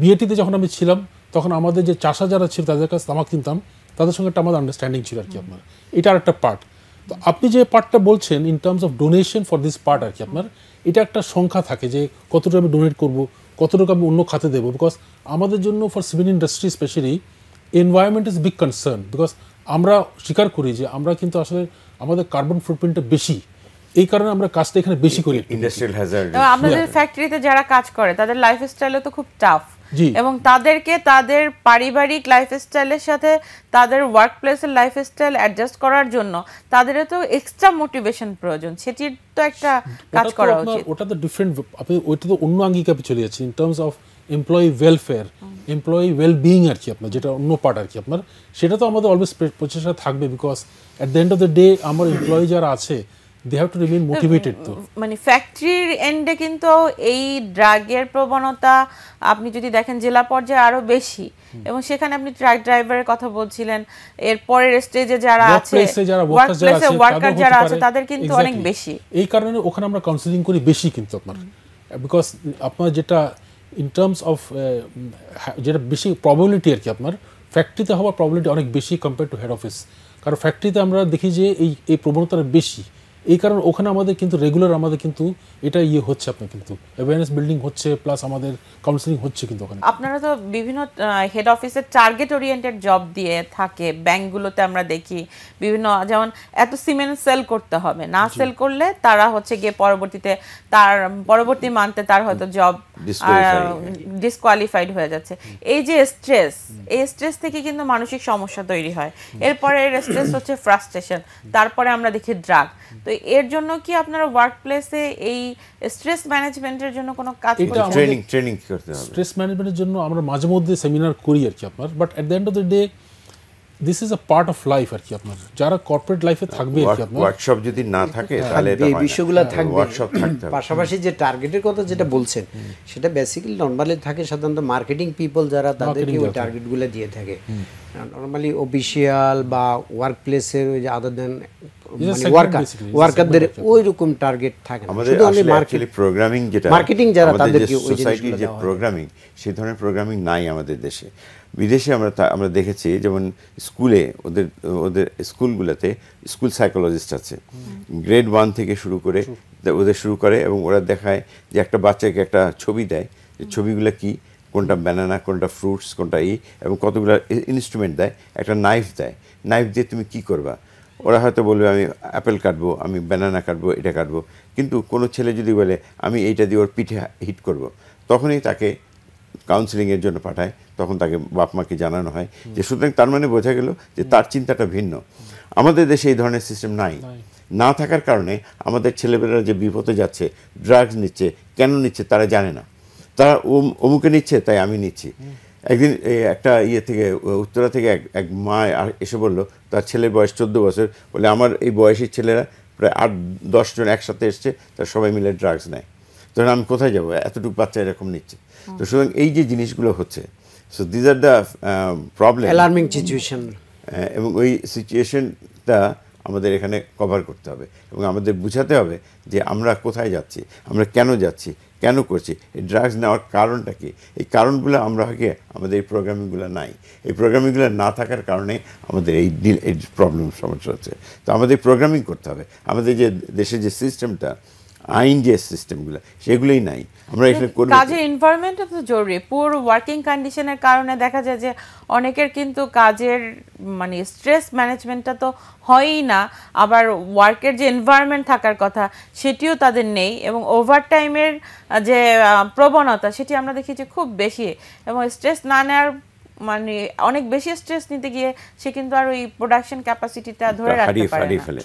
বিএটিতে যখন আমি ছিলাম তখন আমাদের যে চাষা যারা ছিল তাদের কাছে তামাক কিনতাম তাদের সঙ্গে একটা আমাদের আন্ডারস্ট্যান্ডিং ছিল আর কি আপনার এটা আর একটা পার্ট তো আপনি যে পার্টটা বলছেন in terms of donation for this part আর কি আপনার এটা একটা সংখ্যা থাকে যে কতটা আমি ডোনেট করবো কতটুকু আমি অন্য খাতে দেবো বিকজ আমাদের জন্য for civil industry specially environment is big concern because আমরা স্বীকার করি যে আমরা কিন্তু আসলে আমাদের কার্বন ফুটপ্রিন্টটা বেশি এই কারণে আমরা কাজটা এখানে বেশি করি ইন্ডাস্ট্রিয়াল হ্যাজার্ড আমাদের ফ্যাক্টরিতে যারা কাজ করে তাদের লাইফস্টাইলও তো খুব টাফ এবং তাদেরকে তাদের পারিবারিক লাইফস্টাইলের সাথে তাদের ওয়ার্ক প্লেসের লাইফস্টাইল অ্যাডজাস্ট করার জন্য তাদেরও তো এক্সট্রা মোটিভেশন প্রয়োজন সেটির তো একটা কাজ করা উচিত ওটা তো ডিফারেন্ট আপনি ওইটা তো অন্য আপনি চলে যাচ্ছে in terms of employee welfare employee wellbeing আর কি আপনার যেটা অন্য পার্ট আর কি আপনার সেটা তো আমাদের অলওয়েজ প্রচেষ্টা থাকবে because at the end of the day আমার এমপ্লয়ি যারা আছে they have to remain motivated তো মানে ফ্যাক্টরির এন্ডে কিন্তু এই ড্রাগের প্রবণতা আপনি যদি দেখেন জেলা পর্যায়ে আরো বেশি এবং সেখানে আপনি ট্রাক ড্রাইভারের কথা বলছিলেন এর পরের স্টেজে যারা আছে ওয়ার্কার যারা আছে তাদের কিন্তু অনেক বেশি এই কারণে ওখানে আমরা কাউন্সেলিং করি বেশি কিন্তু আপনার বিকজ আপনার যেটা ইন টার্মস অফ যেটা বেশি প্রবলিটি আর কি আপনার ফ্যাক্টরিতে হওয়ার প্রবলিটি অনেক বেশি কম্পেয়ার টু হেড অফিস কারণ ফ্যাক্টরিতে আমরা দেখি যে এই এই প্রবণতাটা বেশি এই কারণ ওখানে আমাদের কিন্তু রেগুলার আমাদের কিন্তু এটা ইয়ে হচ্ছে আপনি কিন্তু অ্যাওয়ারনেস বিল্ডিং হচ্ছে প্লাস আমাদের কাউন্সেলিং হচ্ছে কিন্তু ওখানে আপনারা তো বিভিন্ন হেড অফিসের টার্গেট ওরিয়েন্টেড জব দিয়ে থাকে ব্যাংকগুলোতে আমরা দেখি বিভিন্ন যেমন এত সিমেন্ট সেল করতে হবে না সেল করলে তারা হচ্ছে গিয়ে পরবর্তীতে তার পরবর্তী মানতে তার হয়তো জব ডিসকোয়ালিফাইড হয়ে যাচ্ছে এই যে স্ট্রেস এই স্ট্রেস থেকে কিন্তু মানসিক সমস্যা তৈরি হয় এরপরে স্ট্রেস হচ্ছে ফ্রাস্ট্রেশন তারপরে আমরা দেখি ড্রাগ তো এর জন্য কি আপনারা ওয়ার্ক প্লেসে এই স্ট্রেস ম্যানেজমেন্টের জন্য কোনো কাজ করতে ট্রেনিং ট্রেনিং কি করতে হবে স্ট্রেস ম্যানেজমেন্টের জন্য আমরা মাঝে মধ্যে সেমিনার করি আর কি আপনার but at the end of the day this is a part of life আর কি আপনার যারা কর্পোরেট লাইফে থাকবে আর কি আপনার ওয়ার্কশপ যদি না থাকে হ্যাঁ, তাহলে এই বিষয়গুলো হ্যাঁ, থাকবে ওয়ার্কশপ থাকতে পাশাপাশি যে টার্গেটের কথা যেটা বলছেন সেটা বেসিক্যালি নরমালি থাকে সাধারণত মার্কেটিং পিপল যারা তাদেরকে ওই টার্গেটগুলো দিয়ে থাকে নরমালি অফিসিয়াল বা ওয়ার্ক প্লেসের ওই যে আদার দেন মানে আমরা দেখেছি যেমন স্কুলে ওদের ওদের স্কুলগুলোতে স্কুল সাইকোলজিস্ট আছে গ্রেড ওয়ান থেকে শুরু করে ওদের শুরু করে এবং ওরা দেখায় যে একটা বাচ্চাকে একটা ছবি দেয় যে ছবিগুলো কি কোনটা ব্যানানা কোনটা ফ্রুটস কোনটা ই এবং কতগুলো ইনস্ট্রুমেন্ট দেয় একটা নাইফ দেয় নাইফ দিয়ে তুমি কি করবা ওরা হয়তো বলবে আমি অ্যাপেল কাটবো আমি ব্যানানা কাটবো এটা কাটবো কিন্তু কোনো ছেলে যদি বলে আমি এইটা দিয়ে ওর পিঠে হিট করব। তখনই তাকে কাউন্সিলিংয়ের জন্য পাঠায় তখন তাকে বাপ মাকে জানানো হয় যে সুতরাং তার মানে বোঝা গেল যে তার চিন্তাটা ভিন্ন আমাদের দেশে এই ধরনের সিস্টেম নাই না থাকার কারণে আমাদের ছেলেমেয়েরা যে বিপদে যাচ্ছে ড্রাগস নিচ্ছে কেন নিচ্ছে তারা জানে না তারা অমুকে নিচ্ছে তাই আমি নিচ্ছি একদিন একটা ইয়ে থেকে উত্তরা থেকে এক এক মা এসে বললো তার ছেলের বয়স চোদ্দ বছর বলে আমার এই বয়সী ছেলেরা প্রায় আট দশজন একসাথে এসছে তার সবাই মিলে ড্রাগস নেয় তখন আমি কোথায় যাবো এতটুকু বাচ্চা এরকম নিচ্ছে তো সুতরাং এই যে জিনিসগুলো হচ্ছে so these are the problem alarming situation এবং ওই সিচুয়েশনটা আমাদের এখানে কভার করতে হবে এবং আমাদের বুঝাতে হবে যে আমরা কোথায় যাচ্ছি আমরা কেন যাচ্ছি কেন করছি এই ড্রাগস নেওয়ার কারণটা কী এই কারণগুলো আমরা হয়ে আমাদের এই প্রোগ্রামিংগুলো নাই এই প্রোগ্রামিংগুলো না থাকার কারণে আমাদের এই ডিল এই প্রবলেম সমস্যা হচ্ছে তো আমাদের প্রোগ্রামিং করতে হবে আমাদের যে দেশের যে সিস্টেমটা আইন যে সিস্টেমগুলো সেগুলোই নাই আমরা এখানে করি কাজের এনভায়রনমেন্ট তো জরুরি পুর ওয়ার্কিং কন্ডিশনের কারণে দেখা যায় যে অনেকের কিন্তু কাজের মানে স্ট্রেস ম্যানেজমেন্টটা তো হয়ই না আবার ওয়ার্কের যে এনভায়রনমেন্ট থাকার কথা সেটিও তাদের নেই এবং ওভারটাইমের যে প্রবণতা সেটি আমরা দেখি যে খুব বেশি এবং স্ট্রেস না নেওয়ার মানে অনেক বেশি স্ট্রেস নিতে গিয়ে সে কিন্তু আর ওই প্রোডাকশন ক্যাপাসিটিটা ধরে রাখতে পারে না ফেলে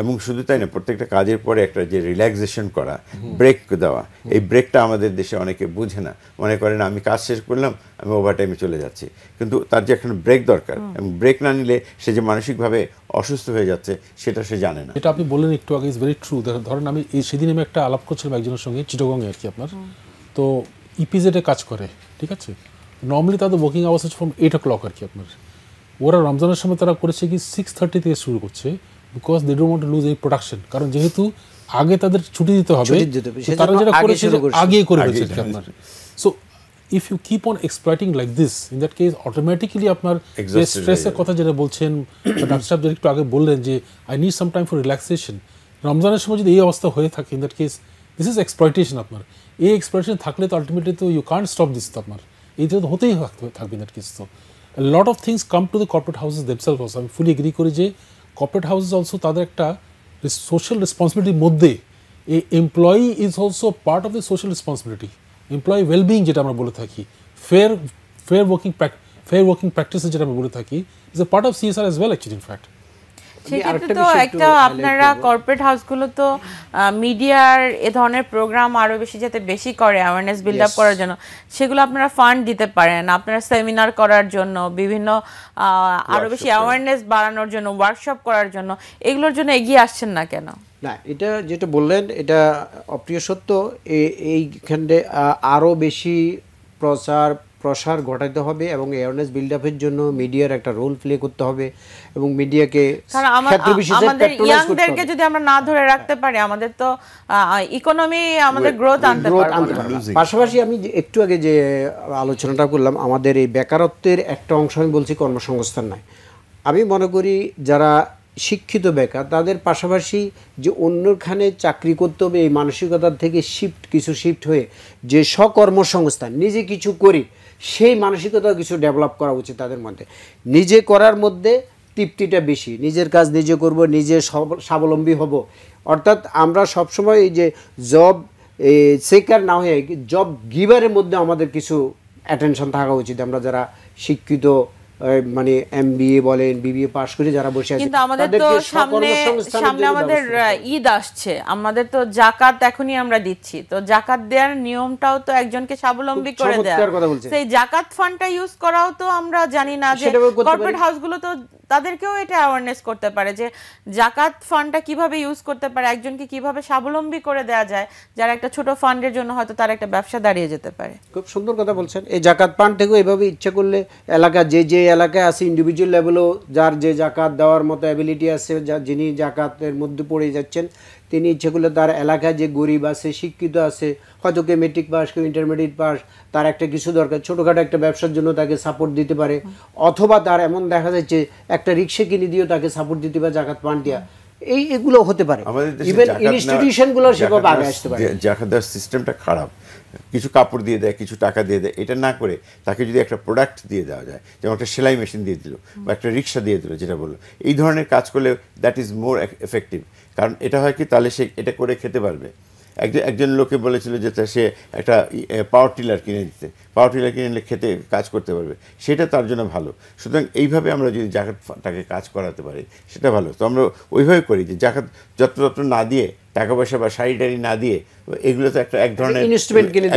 এবং শুধু তাই না প্রত্যেকটা কাজের পরে একটা যে রিল্যাক্সেশন করা ব্রেক দেওয়া এই ব্রেকটা আমাদের দেশে অনেকে বুঝে না মনে করেন আমি কাজ শেষ করলাম আমি ওভারটাইমে চলে যাচ্ছি কিন্তু তার যে একটা ব্রেক দরকার এবং ব্রেক না নিলে সে যে মানসিকভাবে অসুস্থ হয়ে যাচ্ছে সেটা সে জানে না এটা আপনি বললেন একটু আগে ইজ ভেরি ট্রু ধরেন আমি এই সেদিন আমি একটা আলাপ করছিলাম একজনের সঙ্গে চিটগং আর কি আপনার তো ইপিজেডে e কাজ করে ঠিক আছে নর্মালি তাদের ওয়ার্কিং আওয়ার্স হচ্ছে ফ্রম এইট ও ক্লক আর কি আপনার ওরা রমজানের সময় তারা করেছে কি সিক্স থার্টি থেকে শুরু করছে বিকজ দে ডোট ওয়ান্ট লুজ এই প্রোডাকশন কারণ যেহেতু আগে তাদের ছুটি দিতে হবে তারা যেটা করেছে আগেই করে ফেলছে আপনার so if you keep on exploiting like this in that case automatically আপনার স্ট্রেসের কথা যেটা বলছেন ডাক্তার সাহেব একটু আগে বললেন যে I need some time for relaxation রমজানের সময় যদি এই অবস্থা হয়ে থাকে in that case this is exploitation আপনার এই এক্সপ্লয়টেশন থাকলে তো আলটিমেটলি তো ইউ কান্ট স্টপ দিস আপনার এইটা তো হতেই থাকবে দ্যাট কেস তো lot of things come to the corporate houses themselves also আমি ফুলি এগ্রি করি যে কর্পোরেট হাউসেস অলসো তাদের একটা সোশ্যাল রেসপন্সিবিলিটির মধ্যে এই employee is also part of the social responsibility employee wellbeing যেটা আমরা বলে থাকি fair fair working fair working practices যেটা আমরা বলে থাকি is a part of CSR as well actually in fact সেক্ষেত্রে তো একটা আপনারা কর্পোরেট হাউসগুলো তো মিডিয়ার এ ধরনের প্রোগ্রাম আরো বেশি যাতে বেশি করে অ্যাওয়ারনেস বিল্ড আপ করার জন্য সেগুলো আপনারা ফান্ড দিতে পারেন আপনারা সেমিনার করার জন্য বিভিন্ন আরো বেশি অ্যাওয়ারনেস বাড়ানোর জন্য ওয়ার্কশপ করার জন্য এগুলোর জন্য এগিয়ে আসছেন না কেন না এটা যেটা বললেন এটা অপ্রিয় সত্য এইখানে আরও বেশি প্রচার প্রসার ঘটাতে হবে এবং অ্যাওয়ারনেস বিল্ড আপের জন্য মিডিয়ার একটা রোল প্লে করতে হবে এবং মিডিয়াকে আমাদের ইয়াংদেরকে যদি আমরা না ধরে রাখতে পারি আমাদের তো ইকোনমি আমাদের গ্রোথ আনতে পারবে পাশাপাশি আমি একটু আগে যে আলোচনাটা করলাম আমাদের এই বেকারত্বের একটা অংশ আমি বলছি কর্মসংস্থান নাই আমি মনে করি যারা শিক্ষিত বেকার তাদের পাশাপাশি যে অন্যখানে চাকরি করতে হবে এই মানসিকতার থেকে শিফট কিছু শিফট হয়ে যে সকর্মসংস্থান নিজে কিছু করি সেই মানসিকতা কিছু ডেভেলপ করা উচিত তাদের মধ্যে নিজে করার মধ্যে তৃপ্তিটা বেশি নিজের কাজ নিজে করব নিজে স্বাবলম্বী হব অর্থাৎ আমরা সবসময় এই যে জব সেকার না হয়ে জব গিভারের মধ্যে আমাদের কিছু অ্যাটেনশন থাকা উচিত আমরা যারা শিক্ষিত মানে এমবিএ বলেন বিবিএ পাস করে যারা বসে আছে কিন্তু আমাদের তো সামনে সামনে আমাদের ঈদ আসছে আমাদের তো জাকাত এখনই আমরা দিচ্ছি তো জাকাত দেওয়ার নিয়মটাও তো একজনকে স্বাবলম্বী করে দেয় সেই জাকাত ফান্ডটা ইউজ করাও তো আমরা জানি না যে কর্পোরেট হাউসগুলো তো তাদেরকেও এটা অ্যাওয়ারনেস করতে পারে যে জাকাত ফান্ডটা কিভাবে ইউজ করতে পারে একজনকে কিভাবে স্বাবলম্বী করে দেওয়া যায় যারা একটা ছোট ফান্ডের জন্য হয়তো তার একটা ব্যবসা দাঁড়িয়ে যেতে পারে খুব সুন্দর কথা বলছেন এই জাকাত ফান্ডটাকেও এভাবে ইচ্ছে করলে এলাকা যে যে এলাকায় আছে ইন্ডিভিজুয়াল লেভেলেও যার যে জাকাত দেওয়ার মতো অ্যাবিলিটি আছে যা যিনি জাকাতের মধ্যে পড়ে যাচ্ছেন তিনি যেগুলো তার এলাকায় যে গরিব আছে শিক্ষিত আছে হয়তো কেউ মেট্রিক পাস কেউ ইন্টারমিডিয়েট পাস তার একটা কিছু দরকার ছোটোখাটো একটা ব্যবসার জন্য তাকে সাপোর্ট দিতে পারে অথবা তার এমন দেখা যাচ্ছে একটা রিক্সা কিনে দিয়েও তাকে সাপোর্ট দিতে পারে জাকাত পান্ডিয়া এই এগুলো হতে পারে ইভেন ইনস্টিটিউশনগুলো সেভাবে আগে আসতে পারে জাকাত দেওয়ার সিস্টেমটা খারাপ কিছু কাপড় দিয়ে দেয় কিছু টাকা দিয়ে দেয় এটা না করে তাকে যদি একটা প্রোডাক্ট দিয়ে দেওয়া যায় যেমন একটা সেলাই মেশিন দিয়ে দিল বা একটা রিক্সা দিয়ে দিল যেটা বললো এই ধরনের কাজ করলে দ্যাট ইজ মোর এফেক্টিভ কারণ এটা হয় কি তাহলে সে এটা করে খেতে পারবে একজন একজন লোকে বলেছিল যে সে একটা পাওয়ার টিলার কিনে দিতে পাওয়ার টিলার কিনে নিলে খেতে কাজ করতে পারবে সেটা তার জন্য ভালো সুতরাং এইভাবে আমরা যদি জাকাতটাকে কাজ করাতে পারি সেটা ভালো তো আমরা ওইভাবে করি যে জাকাত যত্র তত্র না দিয়ে টাকা পয়সা বা শাড়ি টাড়ি না দিয়ে এগুলো তো একটা এক ধরনের ইনস্ট্রুমেন্ট কিনে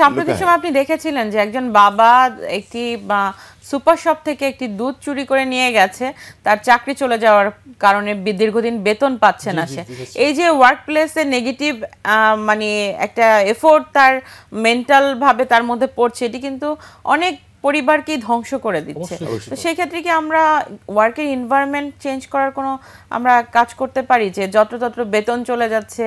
সাম্প্রতিক সময় আপনি দেখেছিলেন যে একজন বাবা একটি সুপার শপ থেকে একটি দুধ চুরি করে নিয়ে গেছে তার চাকরি চলে যাওয়ার কারণে দীর্ঘদিন বেতন পাচ্ছে না সে এই যে ওয়ার্ক প্লেসে নেগেটিভ মানে একটা এফোর্ট তার মেন্টালভাবে তার মধ্যে পড়ছে এটি কিন্তু অনেক পরিবারকে ধ্বংস করে দিচ্ছে তো সেই ক্ষেত্রে কি আমরা ওয়ার্কের এনভায়রনমেন্ট চেঞ্জ করার কোনো আমরা কাজ করতে পারি যে যত যত্রতত্র বেতন চলে যাচ্ছে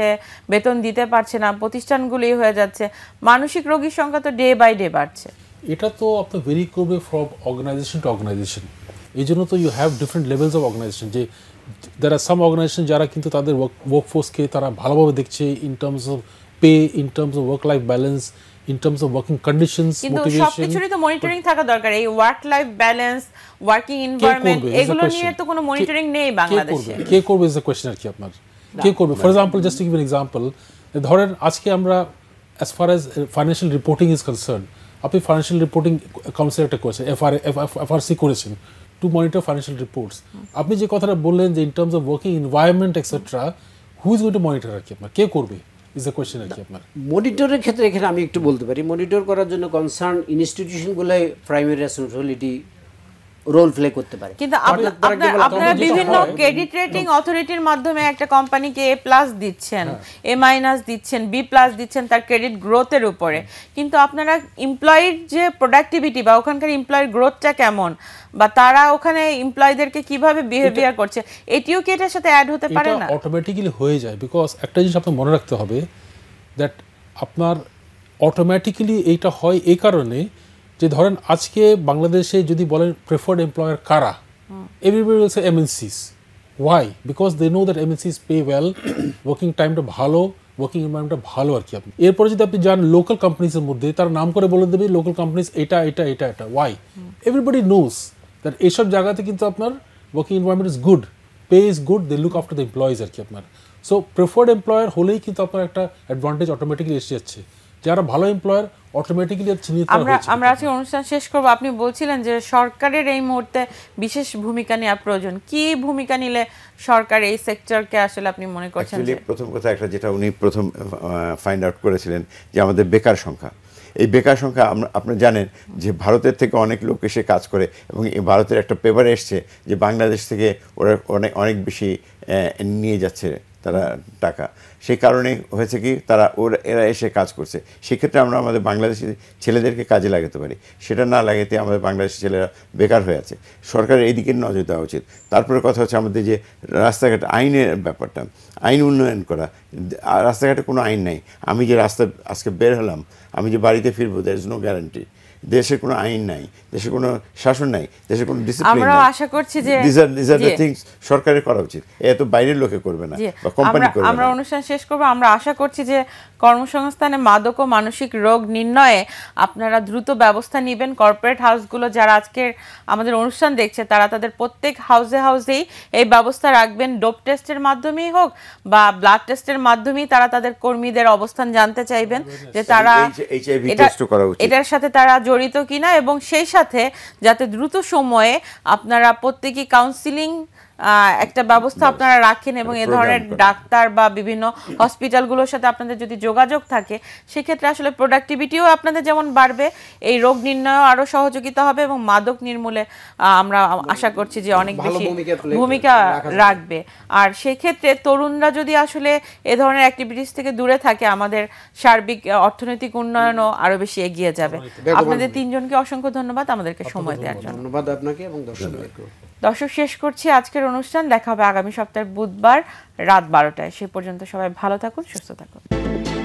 বেতন দিতে পারছে না প্রতিষ্ঠানগুলি হয়ে যাচ্ছে মানসিক রোগীর সংখ্যা তো ডে বাই ডে বাড়ছে এটা তো আপনার ভেরি করবে ফ্রম অর্গানাইজেশন টু অর্গানাইজেশন এই জন্য তো you have different levels of organization যে দ্যার আর সাম অর্গানাইজেশন যারা কিন্তু তাদের ওয়ার্ক ওয়ার্ক ফোর্সকে তারা ভালোভাবে দেখছে in terms of pay in terms of work life balance in terms of working conditions motivation কিন্তু সবকিছুরই তো মনিটরিং থাকা দরকার এই work life balance working environment এগুলো নিয়ে তো কোনো মনিটরিং নেই বাংলাদেশে কে করবে ইজ দ্য কোশ্চেন আর কি আপনার কে করবে for example just to give an example ধরেন আজকে আমরা as far as financial reporting is concern আপনি ফাইন্যান্সিয়াল রিপোর্টিং কাউন্সিলর একটা করেছেন এফআর এফআরসি করেছেন টু মনিটর ফাইন্যান্সিয়াল রিপোর্টস আপনি যে কথাটা বললেন যে in terms of working environment etcetera who is going to monitor আর কি আপনার কে করবে ইজ দ্য কোশ্চেন আর আপনার মনিটরের ক্ষেত্রে এখানে আমি একটু বলতে পারি মনিটর করার জন্য কনসার্ন ইনস্টিটিউশনগুলোই প্রাইমারি রেসপন্সিবিলিটি রোল প্লে করতে পারে কিন্তু আপনারা বিভিন্ন ক্রেডিট রেটিং অথরিটির মাধ্যমে একটা কোম্পানিকে এ প্লাস দিচ্ছেন এ হ্যাঁ। মাইনাস দিচ্ছেন বি প্লাস দিচ্ছেন তার ক্রেডিট গ্রোথের উপরে কিন্তু আপনারা এমপ্লয়ির যে প্রোডাক্টিভিটি বা ওখানকার এমপ্লয়ের গ্রোথটা কেমন বা তারা ওখানে এমপ্লয়ীদেরকে কিভাবে বিহেভিয়ার করছে এটিও কি এটার সাথে অ্যাড হতে পারে না অটোমেটিক্যালি হয়ে যায় বিকজ একটা জিনিস আপনাকে মনে রাখতে হবে দ্যাট আপনার অটোমেটিক্যালি এইটা হয় এই কারণে যে ধরেন আজকে বাংলাদেশে যদি বলেন প্রেফার্ড এমপ্লয়ার কারা everybody will MNCs why because they know that MNCs pay well working টাইমটা ভালো ওয়ার্কিং এনভায়রনমেন্টটা ভালো আর কি আপনি এরপরে যদি আপনি যান লোকাল কোম্পানিজের মধ্যে তার নাম করে বলে দেবে লোকাল কোম্পানিজ এটা এটা এটা এটা ওয়াই এভরিবডি নোস দ্যাট এইসব জায়গাতে কিন্তু আপনার working environment is good pay is good they look after the employees আর কি আপনার সো প্রেফার্ড এমপ্লয়ার হলেই কিন্তু আপনার একটা অ্যাডভান্টেজ অটোমেটিকলি এসে যাচ্ছে যারা ভালো এমপ্লয়ার অটোমেটিক্যালি চিহ্নিত আমরা আমরা আজকে অনুষ্ঠান শেষ করব আপনি বলছিলেন যে সরকারের এই মুহূর্তে বিশেষ ভূমিকা নেওয়া প্রয়োজন কি ভূমিকা নিলে সরকার এই সেক্টরকে আসলে আপনি মনে করছেন যে প্রথম কথা একটা যেটা উনি প্রথম ফাইন্ড আউট করেছিলেন যে আমাদের বেকার সংখ্যা এই বেকার সংখ্যা আপনি জানেন যে ভারতের থেকে অনেক লোক এসে কাজ করে এবং ভারতের একটা পেপার এসছে যে বাংলাদেশ থেকে ওরা অনেক অনেক বেশি নিয়ে যাচ্ছে তারা টাকা সেই কারণে হয়েছে কি তারা ওরা এরা এসে কাজ করছে সেক্ষেত্রে আমরা আমাদের বাংলাদেশি ছেলেদেরকে কাজে লাগাতে পারি সেটা না লাগাতে আমাদের বাংলাদেশি ছেলেরা বেকার হয়ে আছে সরকারের এইদিকে নজর দেওয়া উচিত তারপরে কথা হচ্ছে আমাদের যে রাস্তাঘাট আইনের ব্যাপারটা আইন উন্নয়ন করা রাস্তাঘাটে কোনো আইন নাই আমি যে রাস্তা আজকে বের হলাম আমি যে বাড়িতে ফিরবো দ্যার ইজ নো গ্যারান্টি দেশে কোনো আইন নাই দেশে কোনো শাসন নাই দেশে কোনো ডিসিপ্লিন আমরা আশা করছি যে this are this are the things সরকারের করা উচিত এত বাইরের লোকে করবে না বা কোম্পানি করবে আমরা অনুষ্ঠান শেষ করব আমরা আশা করছি যে কর্মসংস্থানে মাদক ও মানসিক রোগ নির্ণয়ে আপনারা দ্রুত ব্যবস্থা নেবেন কর্পোরেট হাউসগুলো যারা আজকের আমাদের অনুষ্ঠান দেখছে তারা তাদের প্রত্যেক হাউসে হাউসেই এই ব্যবস্থা রাখবেন ডোপ টেস্টের মাধ্যমেই হোক বা ব্লাড টেস্টের মাধ্যমেই তারা তাদের কর্মীদের অবস্থান জানতে চাইবেন যে তারা এটার সাথে তারা জড়িত কিনা এবং সেই সাথে যাতে দ্রুত সময়ে আপনারা প্রত্যেকে কাউন্সিলিং একটা ব্যবস্থা আপনারা রাখেন এবং এ ধরনের ডাক্তার বা বিভিন্ন হসপিটালগুলোর সাথে আপনাদের যদি যোগাযোগ থাকে সেক্ষেত্রে আসলে প্রোডাক্টিভিটিও আপনাদের যেমন বাড়বে এই রোগ নির্ণয় আরও সহযোগিতা হবে এবং মাদক নির্মূলে আমরা আশা করছি যে অনেক বেশি ভূমিকা রাখবে আর সেক্ষেত্রে তরুণরা যদি আসলে এ ধরনের অ্যাক্টিভিটিস থেকে দূরে থাকে আমাদের সার্বিক অর্থনৈতিক উন্নয়নও আরও বেশি এগিয়ে যাবে আপনাদের তিনজনকে অসংখ্য ধন্যবাদ আমাদেরকে সময় দেওয়ার জন্য ধন্যবাদ আপনাকে এবং দর্শক দর্শক শেষ করছি আজকের অনুষ্ঠান দেখা হবে আগামী সপ্তাহের বুধবার রাত বারোটায় সে পর্যন্ত সবাই ভালো থাকুন সুস্থ থাকুন